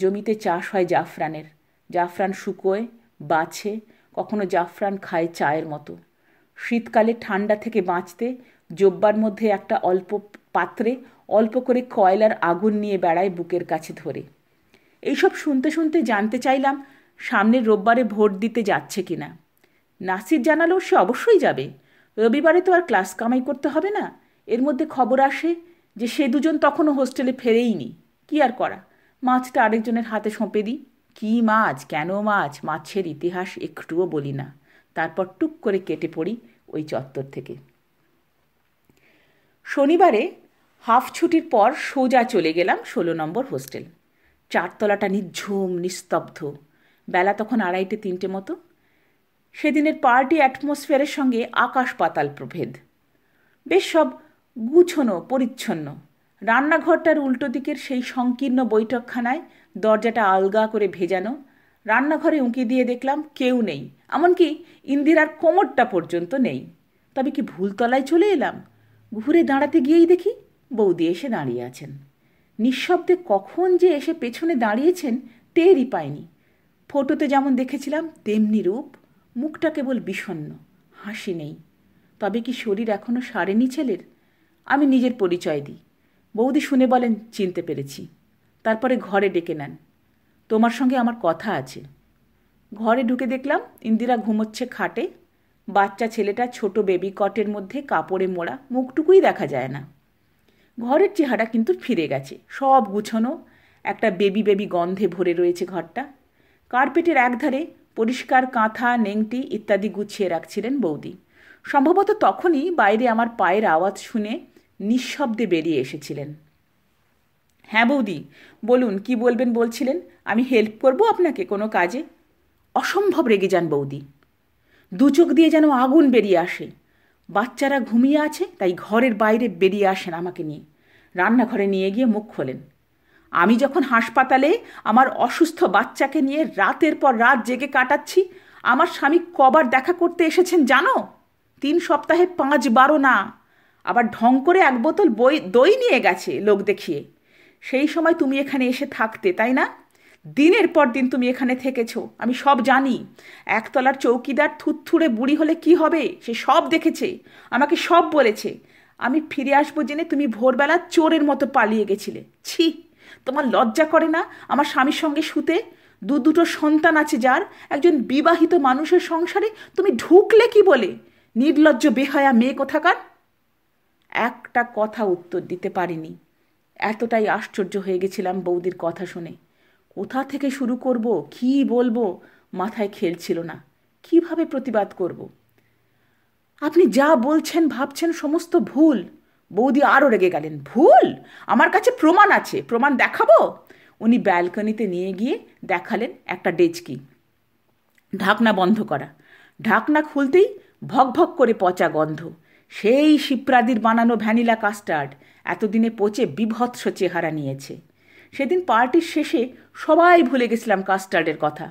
জমিতে চাষ হয় জাফরানের জাফরান শুকোয় বাছে কখনো জাফরান খায় চায়ের মতো শীতকালে ঠান্ডা থেকে বাঁচতে জব্বার মধ্যে একটা অল্প পাত্রে অল্প করে কয়লার আগুন নিয়ে বেড়ায় বুকের কাছে ধরে এইসব শুনতে শুনতে জানতে চাইলাম সামনের রোববারে ভোট দিতে যাচ্ছে কিনা নাসির জানালো সে অবশ্যই যাবে রবিবারে তো আর ক্লাস কামাই করতে হবে না এর মধ্যে খবর আসে যে সে দুজন তখনও হোস্টেলে ফেরেইনি কি আর করা মাছটা আরেকজনের হাতে সঁপে দিই কী মাছ কেন মাছ মাছের ইতিহাস একটুও বলি না তারপর টুক করে কেটে পড়ি ওই চত্বর থেকে শনিবারে হাফ ছুটির পর সোজা চলে গেলাম ষোলো নম্বর হোস্টেল চারতলাটা নিঝুম নিস্তব্ধ বেলা তখন আড়াইটে তিনটে মতো সেদিনের পার্টি অ্যাটমসফিয়ারের সঙ্গে আকাশ পাতাল প্রভেদ বেশ সব গুছনো পরিচ্ছন্ন রান্নাঘরটার উল্টো দিকের সেই সংকীর্ণ বৈঠকখানায় দরজাটা আলগা করে ভেজানো রান্নাঘরে উঁকি দিয়ে দেখলাম কেউ নেই এমনকি ইন্দিরার কোমরটা পর্যন্ত নেই তবে কি ভুলতলায় চলে এলাম ঘুরে দাঁড়াতে গিয়েই দেখি বৌদি এসে দাঁড়িয়ে আছেন নিঃশব্দে কখন যে এসে পেছনে দাঁড়িয়েছেন টেরই পায়নি ফটোতে যেমন দেখেছিলাম তেমনি রূপ মুখটা কেবল বিষণ্ন হাসি নেই তবে কি শরীর এখনও সারেনি ছেলের আমি নিজের পরিচয় দিই বৌদি শুনে বলেন চিনতে পেরেছি তারপরে ঘরে ডেকে নেন তোমার সঙ্গে আমার কথা আছে ঘরে ঢুকে দেখলাম ইন্দিরা ঘুমোচ্ছে খাটে বাচ্চা ছেলেটা ছোট বেবি কটের মধ্যে কাপড়ে মোড়া মুখটুকুই দেখা যায় না ঘরের চেহারা কিন্তু ফিরে গেছে সব গুছানো একটা বেবি বেবি গন্ধে ভরে রয়েছে ঘরটা কার্পেটের একধারে পরিষ্কার কাঁথা নেংটি ইত্যাদি গুছিয়ে রাখছিলেন বৌদি সম্ভবত তখনই বাইরে আমার পায়ের আওয়াজ শুনে নিঃশব্দে বেরিয়ে এসেছিলেন হ্যাঁ বৌদি বলুন কি বলবেন বলছিলেন আমি হেল্প করব আপনাকে কোনো কাজে অসম্ভব রেগে যান বৌদি দু চোখ দিয়ে যেন আগুন বেরিয়ে আসে বাচ্চারা ঘুমিয়ে আছে তাই ঘরের বাইরে বেরিয়ে আসেন আমাকে নিয়ে রান্নাঘরে নিয়ে গিয়ে মুখ খোলেন আমি যখন হাসপাতালে আমার অসুস্থ বাচ্চাকে নিয়ে রাতের পর রাত জেগে কাটাচ্ছি আমার স্বামী কবার দেখা করতে এসেছেন জানো তিন সপ্তাহে পাঁচ বারো না আবার ঢং করে এক বোতল বই দই নিয়ে গেছে লোক দেখিয়ে সেই সময় তুমি এখানে এসে থাকতে তাই না দিনের পর দিন তুমি এখানে থেকেছ আমি সব জানি একতলার চৌকিদার থুথুড়ে বুড়ি হলে কি হবে সে সব দেখেছে আমাকে সব বলেছে আমি ফিরে আসবো জেনে তুমি ভোরবেলা চোরের মতো পালিয়ে গেছিলে ছি তোমার লজ্জা করে না আমার স্বামীর সঙ্গে শুতে দু দুটো সন্তান আছে যার একজন বিবাহিত মানুষের সংসারে তুমি ঢুকলে কি বলে নির্লজ্জ বেহায়া মেয়ে কোথাকার একটা কথা উত্তর দিতে পারিনি এতটাই আশ্চর্য হয়ে গেছিলাম বৌদির কথা শুনে কোথা থেকে শুরু করব কি বলবো মাথায় খেলছিল না কিভাবে প্রতিবাদ করব আপনি যা বলছেন ভাবছেন সমস্ত ভুল বৌদি আরও রেগে গেলেন ভুল আমার কাছে প্রমাণ আছে প্রমাণ দেখাবো উনি ব্যালকনিতে নিয়ে গিয়ে দেখালেন একটা ডেচকি ঢাকনা বন্ধ করা ঢাকনা খুলতেই ভক ভক করে পচা গন্ধ সেই শিপ্রাদির বানানো ভ্যানিলা কাস্টার্ড এতদিনে পচে বিভৎস চেহারা নিয়েছে সেদিন পার্টির শেষে সবাই ভুলে গেছিলাম কাস্টার্ডের কথা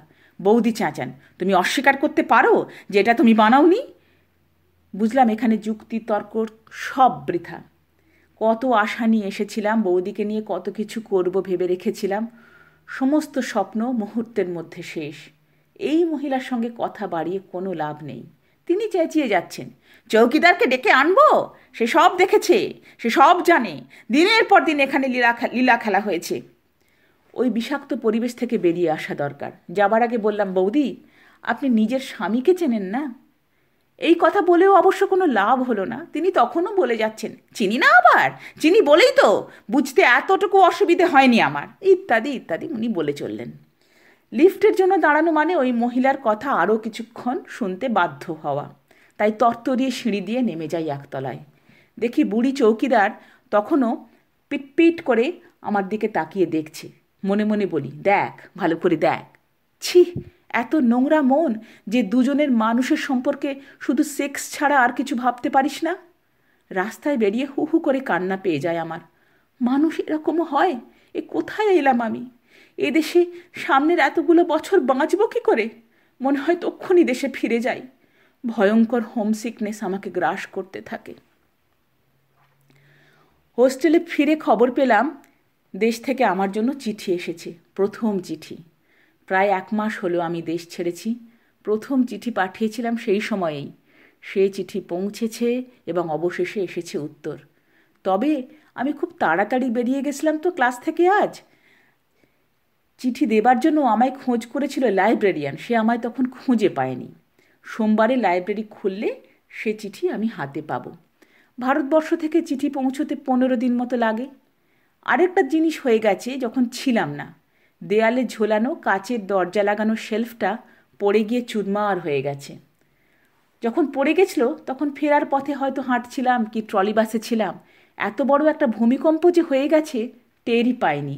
বৌদি চাঁচান তুমি অস্বীকার করতে পারো যে এটা তুমি বানাওনি বুঝলাম এখানে যুক্তি তর্ক সব বৃথা কত আশা নিয়ে এসেছিলাম বৌদিকে নিয়ে কত কিছু করব ভেবে রেখেছিলাম সমস্ত স্বপ্ন মুহূর্তের মধ্যে শেষ এই মহিলার সঙ্গে কথা বাড়িয়ে কোনো লাভ নেই তিনি চেঁচিয়ে যাচ্ছেন চৌকিদারকে ডেকে আনবো সে সব দেখেছে সে সব জানে দিনের পর দিন এখানে লীলা লীলা খেলা হয়েছে ওই বিষাক্ত পরিবেশ থেকে বেরিয়ে আসা দরকার যাবার আগে বললাম বৌদি আপনি নিজের স্বামীকে চেনেন না এই কথা বলেও অবশ্য কোনো লাভ হলো না তিনি তখনও বলে যাচ্ছেন চিনি না আবার চিনি বলেই তো বুঝতে এতটুকু অসুবিধে হয়নি আমার ইত্যাদি ইত্যাদি উনি বলে চললেন লিফটের জন্য দাঁড়ানো মানে ওই মহিলার কথা আরও কিছুক্ষণ শুনতে বাধ্য হওয়া তাই তরতরিয়ে সিঁড়ি দিয়ে নেমে যাই একতলায় দেখি বুড়ি চৌকিদার তখনও পিটপিট করে আমার দিকে তাকিয়ে দেখছে মনে মনে বলি দেখ ভালো করে দেখ ছি এত নোংরা মন যে দুজনের মানুষের সম্পর্কে শুধু সেক্স ছাড়া আর কিছু ভাবতে পারিস না রাস্তায় বেরিয়ে হু হু করে কান্না পেয়ে যায় আমার মানুষ এরকমও হয় এ কোথায় এলাম আমি এদেশে সামনের এতগুলো বছর বাঁচব কি করে মনে হয় তক্ষুনি দেশে ফিরে যাই ভয়ঙ্কর হোমসিকনেস আমাকে গ্রাস করতে থাকে হোস্টেলে ফিরে খবর পেলাম দেশ থেকে আমার জন্য চিঠি এসেছে প্রথম চিঠি প্রায় এক মাস হলো আমি দেশ ছেড়েছি প্রথম চিঠি পাঠিয়েছিলাম সেই সময়েই সে চিঠি পৌঁছেছে এবং অবশেষে এসেছে উত্তর তবে আমি খুব তাড়াতাড়ি বেরিয়ে গেছিলাম তো ক্লাস থেকে আজ চিঠি দেবার জন্য আমায় খোঁজ করেছিল লাইব্রেরিয়ান সে আমায় তখন খুঁজে পায়নি সোমবারে লাইব্রেরি খুললে সে চিঠি আমি হাতে পাব ভারতবর্ষ থেকে চিঠি পৌঁছতে পনেরো দিন মতো লাগে আরেকটা জিনিস হয়ে গেছে যখন ছিলাম না দেয়ালে ঝোলানো কাচের দরজা লাগানো শেলফটা পড়ে গিয়ে চুরমার হয়ে গেছে যখন পড়ে গেছিল তখন ফেরার পথে হয়তো হাঁটছিলাম কি ট্রলি বাসে ছিলাম এত বড় একটা ভূমিকম্প যে হয়ে গেছে টেরই পায়নি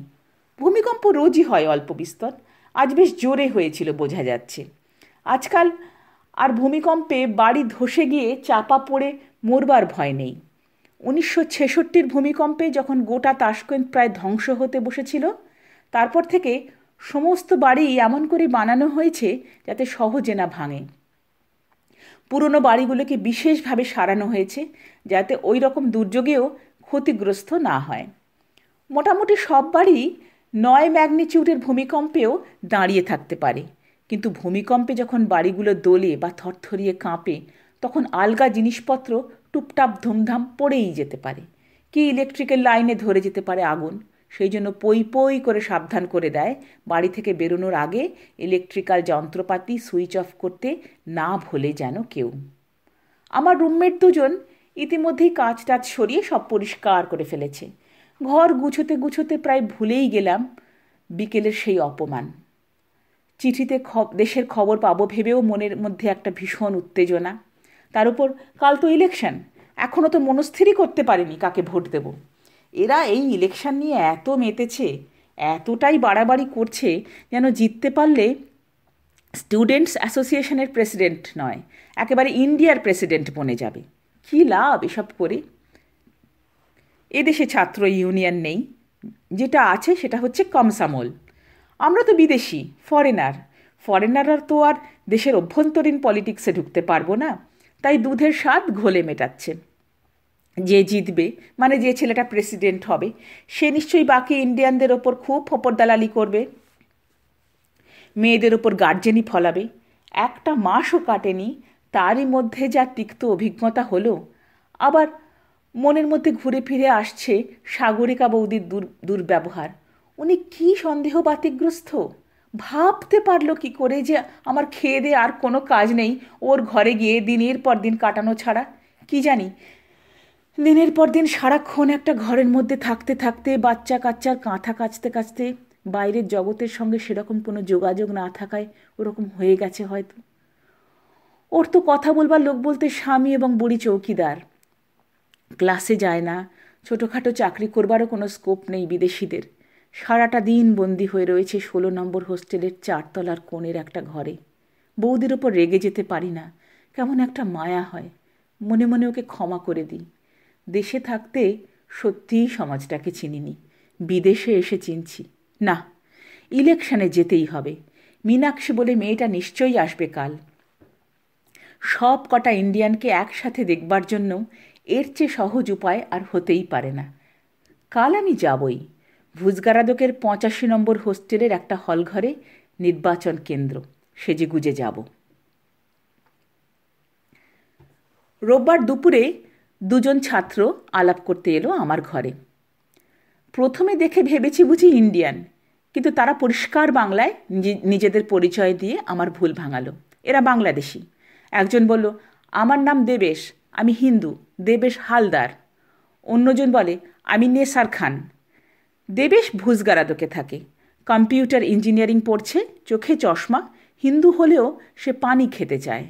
ভূমিকম্প রোজই হয় অল্প বিস্তর আজ বেশ জোরে হয়েছিল বোঝা যাচ্ছে আজকাল আর ভূমিকম্পে বাড়ি ধসে গিয়ে চাপা পড়ে মরবার ভয় নেই উনিশশো ছেষট্টির ভূমিকম্পে যখন গোটা তাসকেন প্রায় ধ্বংস হতে বসেছিল তারপর থেকে সমস্ত বাড়ি এমন করে বানানো হয়েছে যাতে সহজে না ভাঙে পুরনো বাড়িগুলোকে বিশেষভাবে সারানো হয়েছে যাতে ওই রকম দুর্যোগেও ক্ষতিগ্রস্ত না হয় মোটামুটি সব বাড়ি নয় ম্যাগনিচিউডের ভূমিকম্পেও দাঁড়িয়ে থাকতে পারে কিন্তু ভূমিকম্পে যখন বাড়িগুলো দোলে বা থরথরিয়ে কাঁপে তখন আলগা জিনিসপত্র টুপটাপ ধুমধাম পড়েই যেতে পারে কি ইলেকট্রিকের লাইনে ধরে যেতে পারে আগুন সেই জন্য পই পই করে সাবধান করে দেয় বাড়ি থেকে বেরোনোর আগে ইলেকট্রিক্যাল যন্ত্রপাতি সুইচ অফ করতে না ভোলে যেন কেউ আমার রুমমেট দুজন ইতিমধ্যেই কাঁচ টাচ সরিয়ে সব পরিষ্কার করে ফেলেছে ঘর গুছোতে গুছোতে প্রায় ভুলেই গেলাম বিকেলের সেই অপমান চিঠিতে দেশের খবর পাবো ভেবেও মনের মধ্যে একটা ভীষণ উত্তেজনা তার উপর কাল তো ইলেকশন এখনও তো মনস্থিরই করতে পারিনি কাকে ভোট দেবো এরা এই ইলেকশন নিয়ে এত মেতেছে এতটাই বাড়াবাড়ি করছে যেন জিততে পারলে স্টুডেন্টস অ্যাসোসিয়েশনের প্রেসিডেন্ট নয় একেবারে ইন্ডিয়ার প্রেসিডেন্ট বনে যাবে কী লাভ এসব করে এদেশে ছাত্র ইউনিয়ন নেই যেটা আছে সেটা হচ্ছে কমসামল আমরা তো বিদেশি ফরেনার ফরেনাররা তো আর দেশের অভ্যন্তরীণ পলিটিক্সে ঢুকতে পারবো না তাই দুধের স্বাদ ঘোলে মেটাচ্ছে যে জিতবে মানে যে ছেলেটা প্রেসিডেন্ট হবে সে নিশ্চয়ই বাকি ইন্ডিয়ানদের ওপর খুব ফপর দালালি করবে মেয়েদের ওপর গার্জেনই ফলাবে একটা মাসও কাটেনি তারই মধ্যে যা তিক্ত অভিজ্ঞতা হলো আবার মনের মধ্যে ঘুরে ফিরে আসছে সাগরিকা বৌদির দুর দুর্ব্যবহার উনি কি সন্দেহ বাতিগ্রস্ত ভাবতে পারলো কি করে যে আমার খেয়ে দিয়ে আর কোনো কাজ নেই ওর ঘরে গিয়ে দিনের পর দিন কাটানো ছাড়া কি জানি দিনের পর দিন সারাক্ষণ একটা ঘরের মধ্যে থাকতে থাকতে বাচ্চা কাচ্চার কাঁথা কাচতে কাচতে বাইরের জগতের সঙ্গে সেরকম কোনো যোগাযোগ না থাকায় ওরকম হয়ে গেছে হয়তো ওর তো কথা বলবার লোক বলতে স্বামী এবং বুড়ি চৌকিদার ক্লাসে যায় না ছোটোখাটো চাকরি করবারও কোনো স্কোপ নেই বিদেশিদের সারাটা দিন বন্দি হয়ে রয়েছে ষোলো নম্বর হোস্টেলের চারতলার কোণের একটা ঘরে বৌদির ওপর রেগে যেতে পারি না কেমন একটা মায়া হয় মনে মনে ওকে ক্ষমা করে দিই দেশে থাকতে সত্যিই সমাজটাকে চিনিনি বিদেশে এসে চিনছি না ইলেকশনে যেতেই হবে মীনাক্ষী বলে মেয়েটা নিশ্চয়ই আসবে কাল সব কটা ইন্ডিয়ানকে একসাথে দেখবার জন্য এর চেয়ে সহজ উপায় আর হতেই পারে না কাল আমি যাবই ভুজগারাদকের পঁচাশি নম্বর হোস্টেলের একটা হলঘরে নির্বাচন কেন্দ্র সেজে গুজে যাব রোববার দুপুরে দুজন ছাত্র আলাপ করতে এলো আমার ঘরে প্রথমে দেখে ভেবেছি বুঝি ইন্ডিয়ান কিন্তু তারা পরিষ্কার বাংলায় নিজেদের পরিচয় দিয়ে আমার ভুল ভাঙালো এরা বাংলাদেশি একজন বলল আমার নাম দেবেশ আমি হিন্দু দেবেশ হালদার অন্যজন বলে আমি নেসার খান দেবেশ ভুজগারাদকে থাকে কম্পিউটার ইঞ্জিনিয়ারিং পড়ছে চোখে চশমা হিন্দু হলেও সে পানি খেতে চায়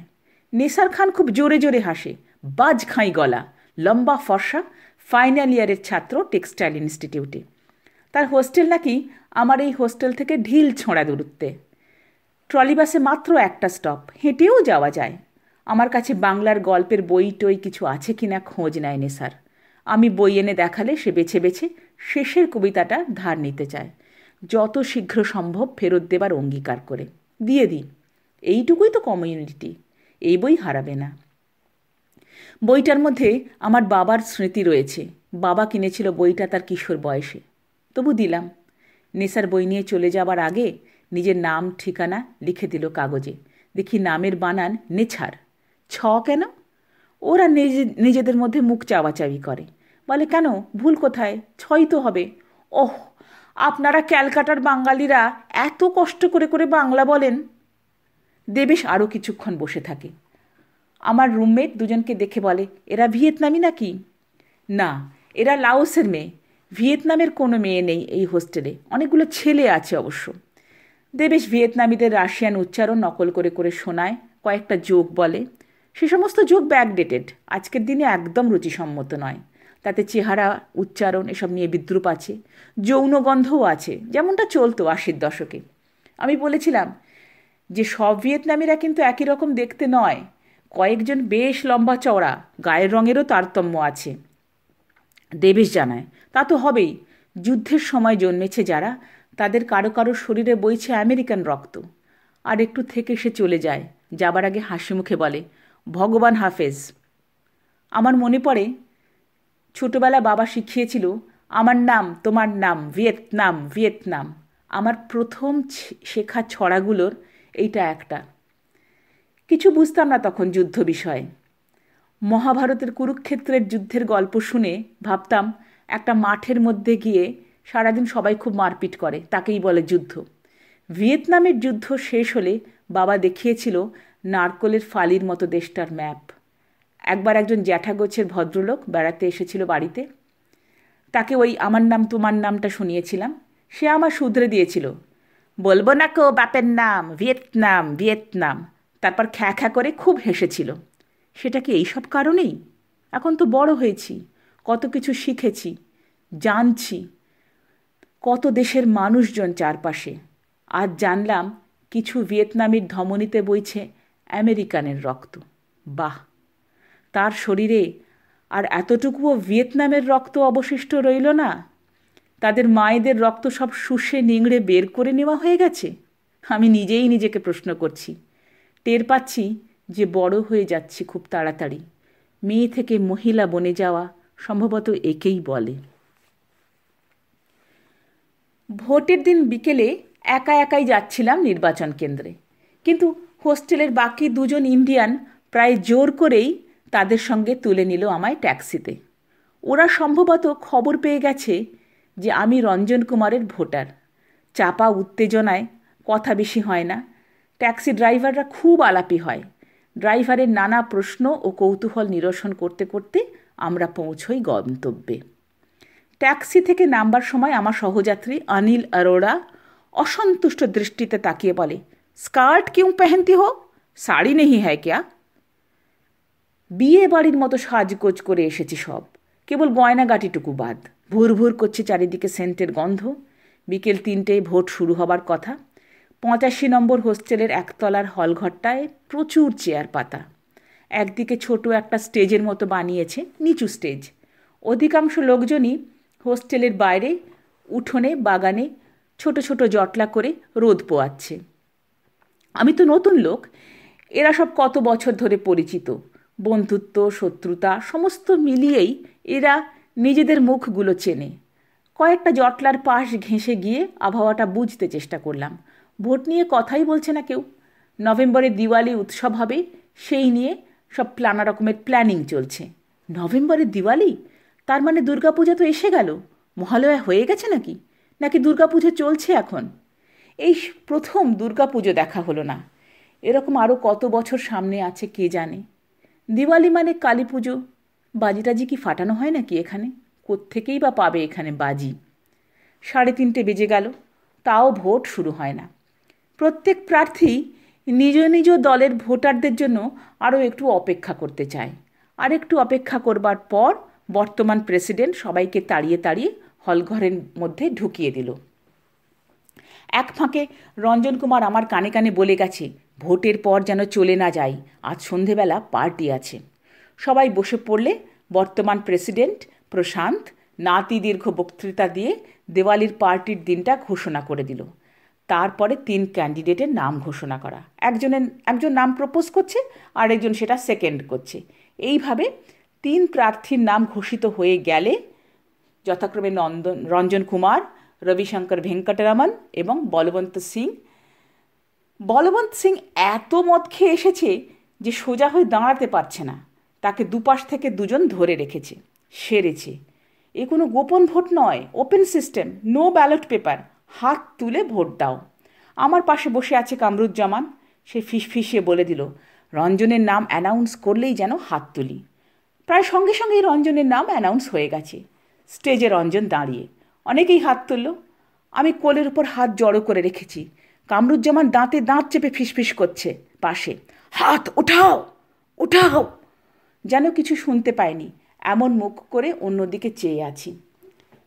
নেসার খান খুব জোরে জোরে হাসে বাজ খাঁই গলা লম্বা ফর্সা ফাইনাল ইয়ারের ছাত্র টেক্সটাইল ইনস্টিটিউটে তার হোস্টেল নাকি আমার এই হোস্টেল থেকে ঢিল ছোঁড়া দূরত্বে ট্রলি বাসে মাত্র একটা স্টপ হেঁটেও যাওয়া যায় আমার কাছে বাংলার গল্পের বই টই কিছু আছে কি না খোঁজ নেয় নে স্যার আমি বই এনে দেখালে সে বেছে বেছে শেষের কবিতাটা ধার নিতে চায় যত শীঘ্র সম্ভব ফেরত দেবার অঙ্গীকার করে দিয়ে দিই এইটুকুই তো কমিউনিটি এই বই হারাবে না বইটার মধ্যে আমার বাবার স্মৃতি রয়েছে বাবা কিনেছিল বইটা তার কিশোর বয়সে তবু দিলাম নেশার বই নিয়ে চলে যাবার আগে নিজের নাম ঠিকানা লিখে দিল কাগজে দেখি নামের বানান নেছার ছ কেন ওরা নিজে নিজেদের মধ্যে মুখ চাওয়াচাবি করে বলে কেন ভুল কোথায় ছয় তো হবে ওহ আপনারা ক্যালকাটার বাঙালিরা এত কষ্ট করে করে বাংলা বলেন দেবেশ আরও কিছুক্ষণ বসে থাকে আমার রুমমেট দুজনকে দেখে বলে এরা ভিয়েতনামি নাকি না এরা লাওসের মেয়ে ভিয়েতনামের কোনো মেয়ে নেই এই হোস্টেলে অনেকগুলো ছেলে আছে অবশ্য দেবেশ ভিয়েতনামিদের রাশিয়ান উচ্চারণ নকল করে করে শোনায় কয়েকটা যোগ বলে সে সমস্ত যোগ ব্যাকডেটেড আজকের দিনে একদম রুচিসম্মত নয় তাতে চেহারা উচ্চারণ এসব নিয়ে বিদ্রুপ আছে যৌনগন্ধও আছে যেমনটা চলতো আশির দশকে আমি বলেছিলাম যে সব ভিয়েতনামিরা কিন্তু একই রকম দেখতে নয় কয়েকজন বেশ লম্বা চওড়া গায়ের রঙেরও তারতম্য আছে দেবেশ জানায় তা তো হবেই যুদ্ধের সময় জন্মেছে যারা তাদের কারো কারো শরীরে বইছে আমেরিকান রক্ত আর একটু থেকে সে চলে যায় যাবার আগে হাসি মুখে বলে ভগবান হাফেজ আমার মনে পড়ে ছোটবেলা বাবা শিখিয়েছিল আমার নাম তোমার নাম ভিয়েতনাম ভিয়েতনাম আমার প্রথম শেখা ছড়াগুলোর এইটা একটা কিছু বুঝতাম না তখন যুদ্ধ বিষয়ে মহাভারতের কুরুক্ষেত্রের যুদ্ধের গল্প শুনে ভাবতাম একটা মাঠের মধ্যে গিয়ে সারাদিন সবাই খুব মারপিট করে তাকেই বলে যুদ্ধ ভিয়েতনামের যুদ্ধ শেষ হলে বাবা দেখিয়েছিল নারকোলের ফালির মতো দেশটার ম্যাপ একবার একজন জ্যাঠাগোছের ভদ্রলোক বেড়াতে এসেছিল বাড়িতে তাকে ওই আমার নাম তোমার নামটা শুনিয়েছিলাম সে আমার শুধরে দিয়েছিল বলবো না কো বাপের নাম ভিয়েতনাম ভিয়েতনাম তারপর খ্যা খ্যা করে খুব হেসেছিল সেটা কি এইসব কারণেই এখন তো বড় হয়েছি কত কিছু শিখেছি জানছি কত দেশের মানুষজন চারপাশে আজ জানলাম কিছু ভিয়েতনামির ধমনীতে বইছে আমেরিকানের রক্ত বাহ তার শরীরে আর এতটুকুও ভিয়েতনামের রক্ত অবশিষ্ট রইল না তাদের মায়েদের রক্ত সব শুষে নিংড়ে বের করে নেওয়া হয়ে গেছে আমি নিজেই নিজেকে প্রশ্ন করছি টের পাচ্ছি যে বড় হয়ে যাচ্ছি খুব তাড়াতাড়ি মেয়ে থেকে মহিলা বনে যাওয়া সম্ভবত একেই বলে ভোটের দিন বিকেলে একা একাই যাচ্ছিলাম নির্বাচন কেন্দ্রে কিন্তু হোস্টেলের বাকি দুজন ইন্ডিয়ান প্রায় জোর করেই তাদের সঙ্গে তুলে নিল আমায় ট্যাক্সিতে ওরা সম্ভবত খবর পেয়ে গেছে যে আমি রঞ্জন কুমারের ভোটার চাপা উত্তেজনায় কথা বেশি হয় না ট্যাক্সি ড্রাইভাররা খুব আলাপি হয় ড্রাইভারের নানা প্রশ্ন ও কৌতূহল নিরসন করতে করতে আমরা পৌঁছই গন্তব্যে ট্যাক্সি থেকে নামবার সময় আমার সহযাত্রী অনিল অরোরা অসন্তুষ্ট দৃষ্টিতে তাকিয়ে বলে স্কার্ট কেউ পেহেন্তি হো শাড়ি নেহি হ্যায় ক্যা বিয়ে বাড়ির মতো সাজগোজ করে এসেছি সব কেবল গয়নাগাটিটুকু বাদ ভুর ভুর করছে চারিদিকে সেন্টের গন্ধ বিকেল তিনটেয় ভোট শুরু হবার কথা পঁচাশি নম্বর হোস্টেলের একতলার হলঘরটায় প্রচুর চেয়ার পাতা একদিকে ছোট একটা স্টেজের মতো বানিয়েছে নিচু স্টেজ অধিকাংশ লোকজনই হোস্টেলের বাইরে উঠোনে বাগানে ছোট ছোট জটলা করে রোদ পোয়াচ্ছে আমি তো নতুন লোক এরা সব কত বছর ধরে পরিচিত বন্ধুত্ব শত্রুতা সমস্ত মিলিয়েই এরা নিজেদের মুখগুলো চেনে কয়েকটা জটলার পাশ ঘেঁষে গিয়ে আবহাওয়াটা বুঝতে চেষ্টা করলাম ভোট নিয়ে কথাই বলছে না কেউ নভেম্বরে দিওয়ালি উৎসব হবে সেই নিয়ে সব নানা রকমের প্ল্যানিং চলছে নভেম্বরে দিওয়ালি তার মানে দুর্গাপূজা তো এসে গেল মহালয়া হয়ে গেছে নাকি নাকি দুর্গাপুজো চলছে এখন এই প্রথম দুর্গাপুজো দেখা হলো না এরকম আরও কত বছর সামনে আছে কে জানে দিওয়ালি মানে কালী পুজো বাজিটাজি কি ফাটানো হয় নাকি এখানে কোত্থেকেই বা পাবে এখানে বাজি সাড়ে তিনটে বেজে গেল তাও ভোট শুরু হয় না প্রত্যেক প্রার্থী নিজ নিজ দলের ভোটারদের জন্য আরও একটু অপেক্ষা করতে চায় আর একটু অপেক্ষা করবার পর বর্তমান প্রেসিডেন্ট সবাইকে তাড়িয়ে তাড়িয়ে হলঘরের মধ্যে ঢুকিয়ে দিল এক ফাঁকে রঞ্জন কুমার আমার কানে কানে বলে গেছে ভোটের পর যেন চলে না যাই আজ সন্ধেবেলা পার্টি আছে সবাই বসে পড়লে বর্তমান প্রেসিডেন্ট প্রশান্ত নাতি দীর্ঘ বক্তৃতা দিয়ে দেওয়ালির পার্টির দিনটা ঘোষণা করে দিল তারপরে তিন ক্যান্ডিডেটের নাম ঘোষণা করা একজনের একজন নাম প্রপোজ করছে আর একজন সেটা সেকেন্ড করছে এইভাবে তিন প্রার্থীর নাম ঘোষিত হয়ে গেলে যথাক্রমে নন্দন রঞ্জন কুমার রবিশঙ্কর ভেঙ্কটরামন এবং বলবন্ত সিং বলবন্ত সিং এত মদ খেয়ে এসেছে যে সোজা হয়ে দাঁড়াতে পারছে না তাকে দুপাশ থেকে দুজন ধরে রেখেছে সেরেছে এ কোনো গোপন ভোট নয় open system no ballot paper হাত তুলে ভোট দাও আমার পাশে বসে আছে কামরুজ্জামান সে ফিসফিসে বলে দিল রঞ্জনের নাম অ্যানাউন্স করলেই যেন হাত তুলি প্রায় সঙ্গে সঙ্গেই রঞ্জনের নাম অ্যানাউন্স হয়ে গেছে স্টেজে রঞ্জন দাঁড়িয়ে অনেকেই হাত তুলল আমি কোলের উপর হাত জড়ো করে রেখেছি কামরুজ্জামান দাঁতে দাঁত চেপে ফিসফিস করছে পাশে হাত ওঠাও ওঠাও যেন কিছু শুনতে পায়নি এমন মুখ করে অন্যদিকে চেয়ে আছি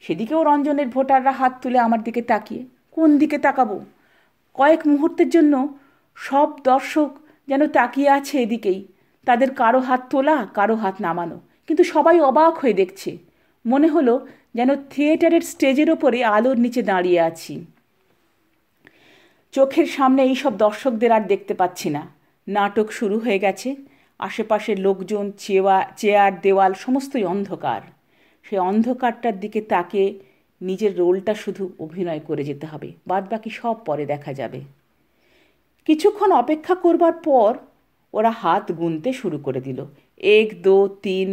সেদিকেও রঞ্জনের ভোটাররা হাত তুলে আমার দিকে তাকিয়ে কোন দিকে তাকাবো কয়েক মুহূর্তের জন্য সব দর্শক যেন তাকিয়ে আছে এদিকেই তাদের কারো হাত তোলা কারো হাত নামানো কিন্তু সবাই অবাক হয়ে দেখছে মনে হলো যেন থিয়েটারের স্টেজের ওপরে আলোর নিচে দাঁড়িয়ে আছি চোখের সামনে এই সব দর্শকদের আর দেখতে পাচ্ছি না নাটক শুরু হয়ে গেছে আশেপাশের লোকজন চেয়া চেয়ার দেওয়াল সমস্তই অন্ধকার সে অন্ধকারটার দিকে তাকে নিজের রোলটা শুধু অভিনয় করে যেতে হবে বাদ বাকি সব পরে দেখা যাবে কিছুক্ষণ অপেক্ষা করবার পর ওরা হাত গুনতে শুরু করে দিল এক দো তিন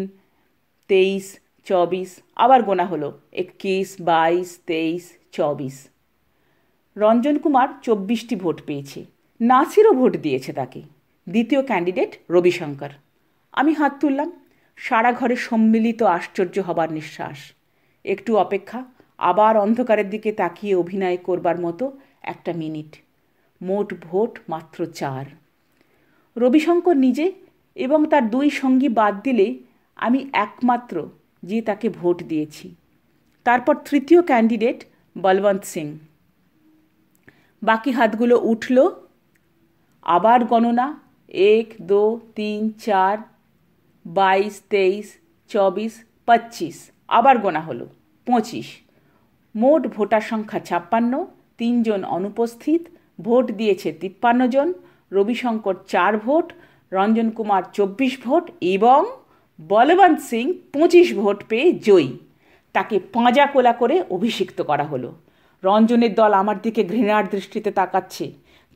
তেইশ চব্বিশ আবার গোনা হলো একত্রিশ বাইশ তেইশ চব্বিশ রঞ্জন কুমার চব্বিশটি ভোট পেয়েছে নাসিরও ভোট দিয়েছে তাকে দ্বিতীয় ক্যান্ডিডেট রবিশঙ্কর আমি হাত তুললাম সারা ঘরে সম্মিলিত আশ্চর্য হবার নিঃশ্বাস একটু অপেক্ষা আবার অন্ধকারের দিকে তাকিয়ে অভিনয় করবার মতো একটা মিনিট মোট ভোট মাত্র চার রবিশঙ্কর নিজে এবং তার দুই সঙ্গী বাদ দিলে আমি একমাত্র যে তাকে ভোট দিয়েছি তারপর তৃতীয় ক্যান্ডিডেট বলবন্ত সিং বাকি হাতগুলো উঠল আবার গণনা এক দো তিন চার বাইশ তেইশ চব্বিশ পঁচিশ আবার গোনা হলো পঁচিশ মোট ভোটার সংখ্যা ছাপ্পান্ন তিনজন অনুপস্থিত ভোট দিয়েছে তিপ্পান্ন জন রবিশঙ্কর চার ভোট রঞ্জন কুমার চব্বিশ ভোট এবং বলবন্ত সিং পঁচিশ ভোট পেয়ে জয়ী তাকে পাঁজা কোলা করে অভিষিক্ত করা হলো রঞ্জনের দল আমার দিকে ঘৃণার দৃষ্টিতে তাকাচ্ছে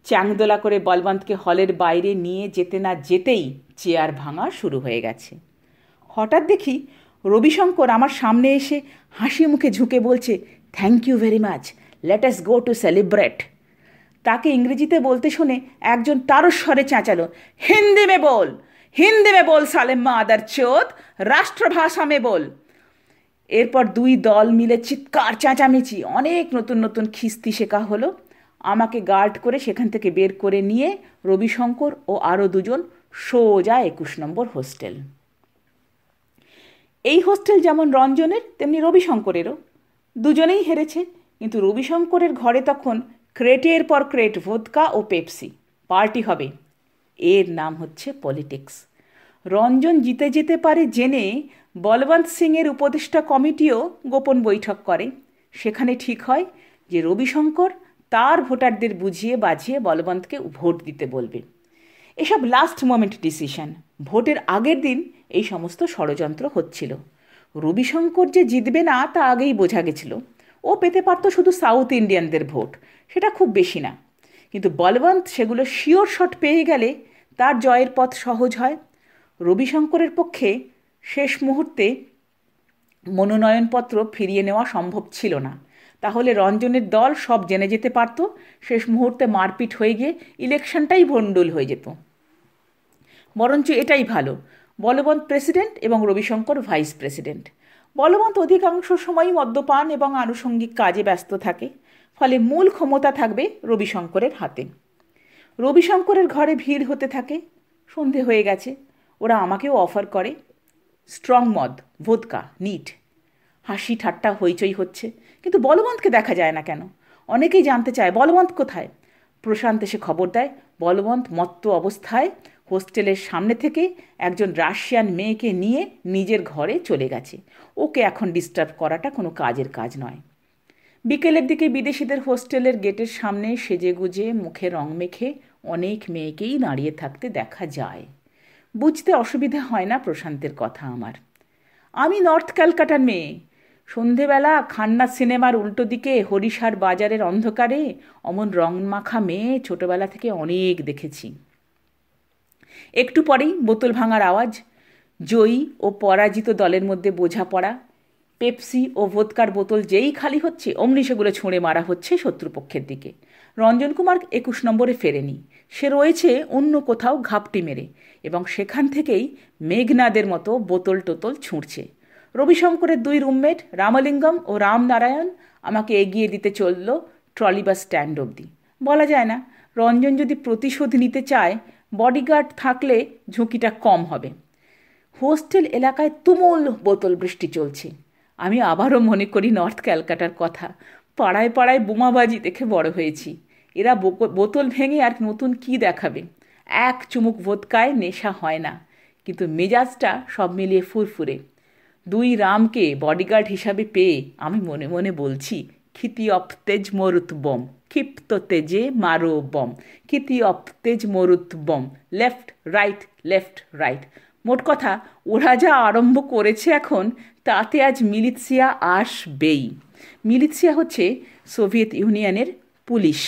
চ্যাংদোলা করে বলবন্তকে হলের বাইরে নিয়ে যেতে না যেতেই চেয়ার ভাঙা শুরু হয়ে গেছে হঠাৎ দেখি রবিশঙ্কর আমার সামনে এসে হাসি মুখে ঝুঁকে বলছে thank you very much let's go to celebrate তাকে ইংরেজিতে বলতে শুনে একজন তারস্বরে চেঁচালো হিন্দি মে বল হিন্দি মে বল সালেম আদার চোদ রাষ্ট্রভাষা মে বল এরপর দুই দল মিলে চিৎকার চেঁচামেচি অনেক নতুন নতুন খিস্তি শেখা হলো আমাকে গার্ড করে সেখান থেকে বের করে নিয়ে রবিশঙ্কর ও আরও দুজন সোজা একুশ নম্বর হোস্টেল এই হোস্টেল যেমন রঞ্জনের তেমনি রবিশঙ্করেরও দুজনেই হেরেছে কিন্তু রবিশঙ্করের ঘরে তখন ক্রেটের পর ক্রেট ভোদকা ও পেপসি পার্টি হবে এর নাম হচ্ছে পলিটিক্স রঞ্জন জিতে যেতে পারে জেনে বলবন্ত সিংয়ের উপদেষ্টা কমিটিও গোপন বৈঠক করে সেখানে ঠিক হয় যে রবিশঙ্কর তার ভোটারদের বুঝিয়ে বাজিয়ে বলবন্তকে ভোট দিতে বলবে এসব লাস্ট মোমেন্ট ডিসিশন ভোটের আগের দিন এই সমস্ত ষড়যন্ত্র হচ্ছিল রবিশঙ্কর যে জিতবে না তা আগেই বোঝা গেছিল ও পেতে পারত শুধু সাউথ ইন্ডিয়ানদের ভোট সেটা খুব বেশি না কিন্তু বলবন্ত সেগুলো শিওর শট পেয়ে গেলে তার জয়ের পথ সহজ হয় রবিশঙ্করের পক্ষে শেষ মুহূর্তে মনোনয়নপত্র ফিরিয়ে নেওয়া সম্ভব ছিল না তাহলে রঞ্জনের দল সব জেনে যেতে পারত শেষ মুহূর্তে মারপিট হয়ে গিয়ে ইলেকশনটাই ভণ্ডুল হয়ে যেত বরঞ্চ এটাই ভালো বলবন্ত প্রেসিডেন্ট এবং রবিশঙ্কর ভাইস প্রেসিডেন্ট বলবন্ত অধিকাংশ সময়ই মদ্যপান এবং আনুষঙ্গিক কাজে ব্যস্ত থাকে ফলে মূল ক্ষমতা থাকবে রবিশঙ্করের হাতে রবিশঙ্করের ঘরে ভিড় হতে থাকে সন্ধে হয়ে গেছে ওরা আমাকেও অফার করে স্ট্রং মদ ভোদকা নিট হাসি ঠাট্টা হইচই হচ্ছে কিন্তু বলবন্তকে দেখা যায় না কেন অনেকেই জানতে চায় বলবন্ত কোথায় প্রশান্ত এসে খবর দেয় বলবন্ত মত্ত অবস্থায় হোস্টেলের সামনে থেকে একজন রাশিয়ান মেয়েকে নিয়ে নিজের ঘরে চলে গেছে ওকে এখন ডিস্টার্ব করাটা কোনো কাজের কাজ নয় বিকেলের দিকে বিদেশিদের হোস্টেলের গেটের সামনে সেজে গুজে মুখে রং মেখে অনেক মেয়েকেই দাঁড়িয়ে থাকতে দেখা যায় বুঝতে অসুবিধা হয় না প্রশান্তের কথা আমার আমি নর্থ ক্যালকাটার মেয়ে সন্ধেবেলা খান্না সিনেমার উল্টো দিকে হরিষার বাজারের অন্ধকারে অমন রং মাখা মেয়ে ছোটোবেলা থেকে অনেক দেখেছি একটু পরেই বোতল ভাঙার আওয়াজ জয়ী ও পরাজিত দলের মধ্যে বোঝা পড়া পেপসি ও ভোদকার বোতল যেই খালি হচ্ছে অমনি সেগুলো ছুঁড়ে মারা হচ্ছে শত্রুপক্ষের দিকে রঞ্জন কুমার একুশ নম্বরে ফেরেনি সে রয়েছে অন্য কোথাও ঘাপটি মেরে এবং সেখান থেকেই মেঘনাদের মতো বোতল টোতল ছুঁড়ছে রবিশঙ্করের দুই রুমমেট রামলিঙ্গম ও রামনারায়ণ আমাকে এগিয়ে দিতে চলল ট্রলি বা স্ট্যান্ড অবধি বলা যায় না রঞ্জন যদি প্রতিশোধ নিতে চায় বডিগার্ড থাকলে ঝুঁকিটা কম হবে হোস্টেল এলাকায় তুমুল বোতল বৃষ্টি চলছে আমি আবারও মনে করি নর্থ ক্যালকাটার কথা পাড়ায় পাড়ায় বোমাবাজি দেখে বড় হয়েছি এরা বোতল ভেঙে আর নতুন কি দেখাবে এক চুমুক ভোদকায় নেশা হয় না কিন্তু মেজাজটা সব মিলিয়ে ফুরফুরে দুই রামকে বডিগার্ড হিসাবে পেয়ে আমি মনে মনে বলছি খিতি অফ তেজ মরুত বোম ক্ষিপ্ত তেজে মারো বম অপ তেজ মরুত বম লেফট রাইট লেফট রাইট মোট কথা ওরা যা আরম্ভ করেছে এখন তাতে আজ মিলিৎসিয়া আসবেই মিলিৎসিয়া হচ্ছে সোভিয়েত ইউনিয়নের পুলিশ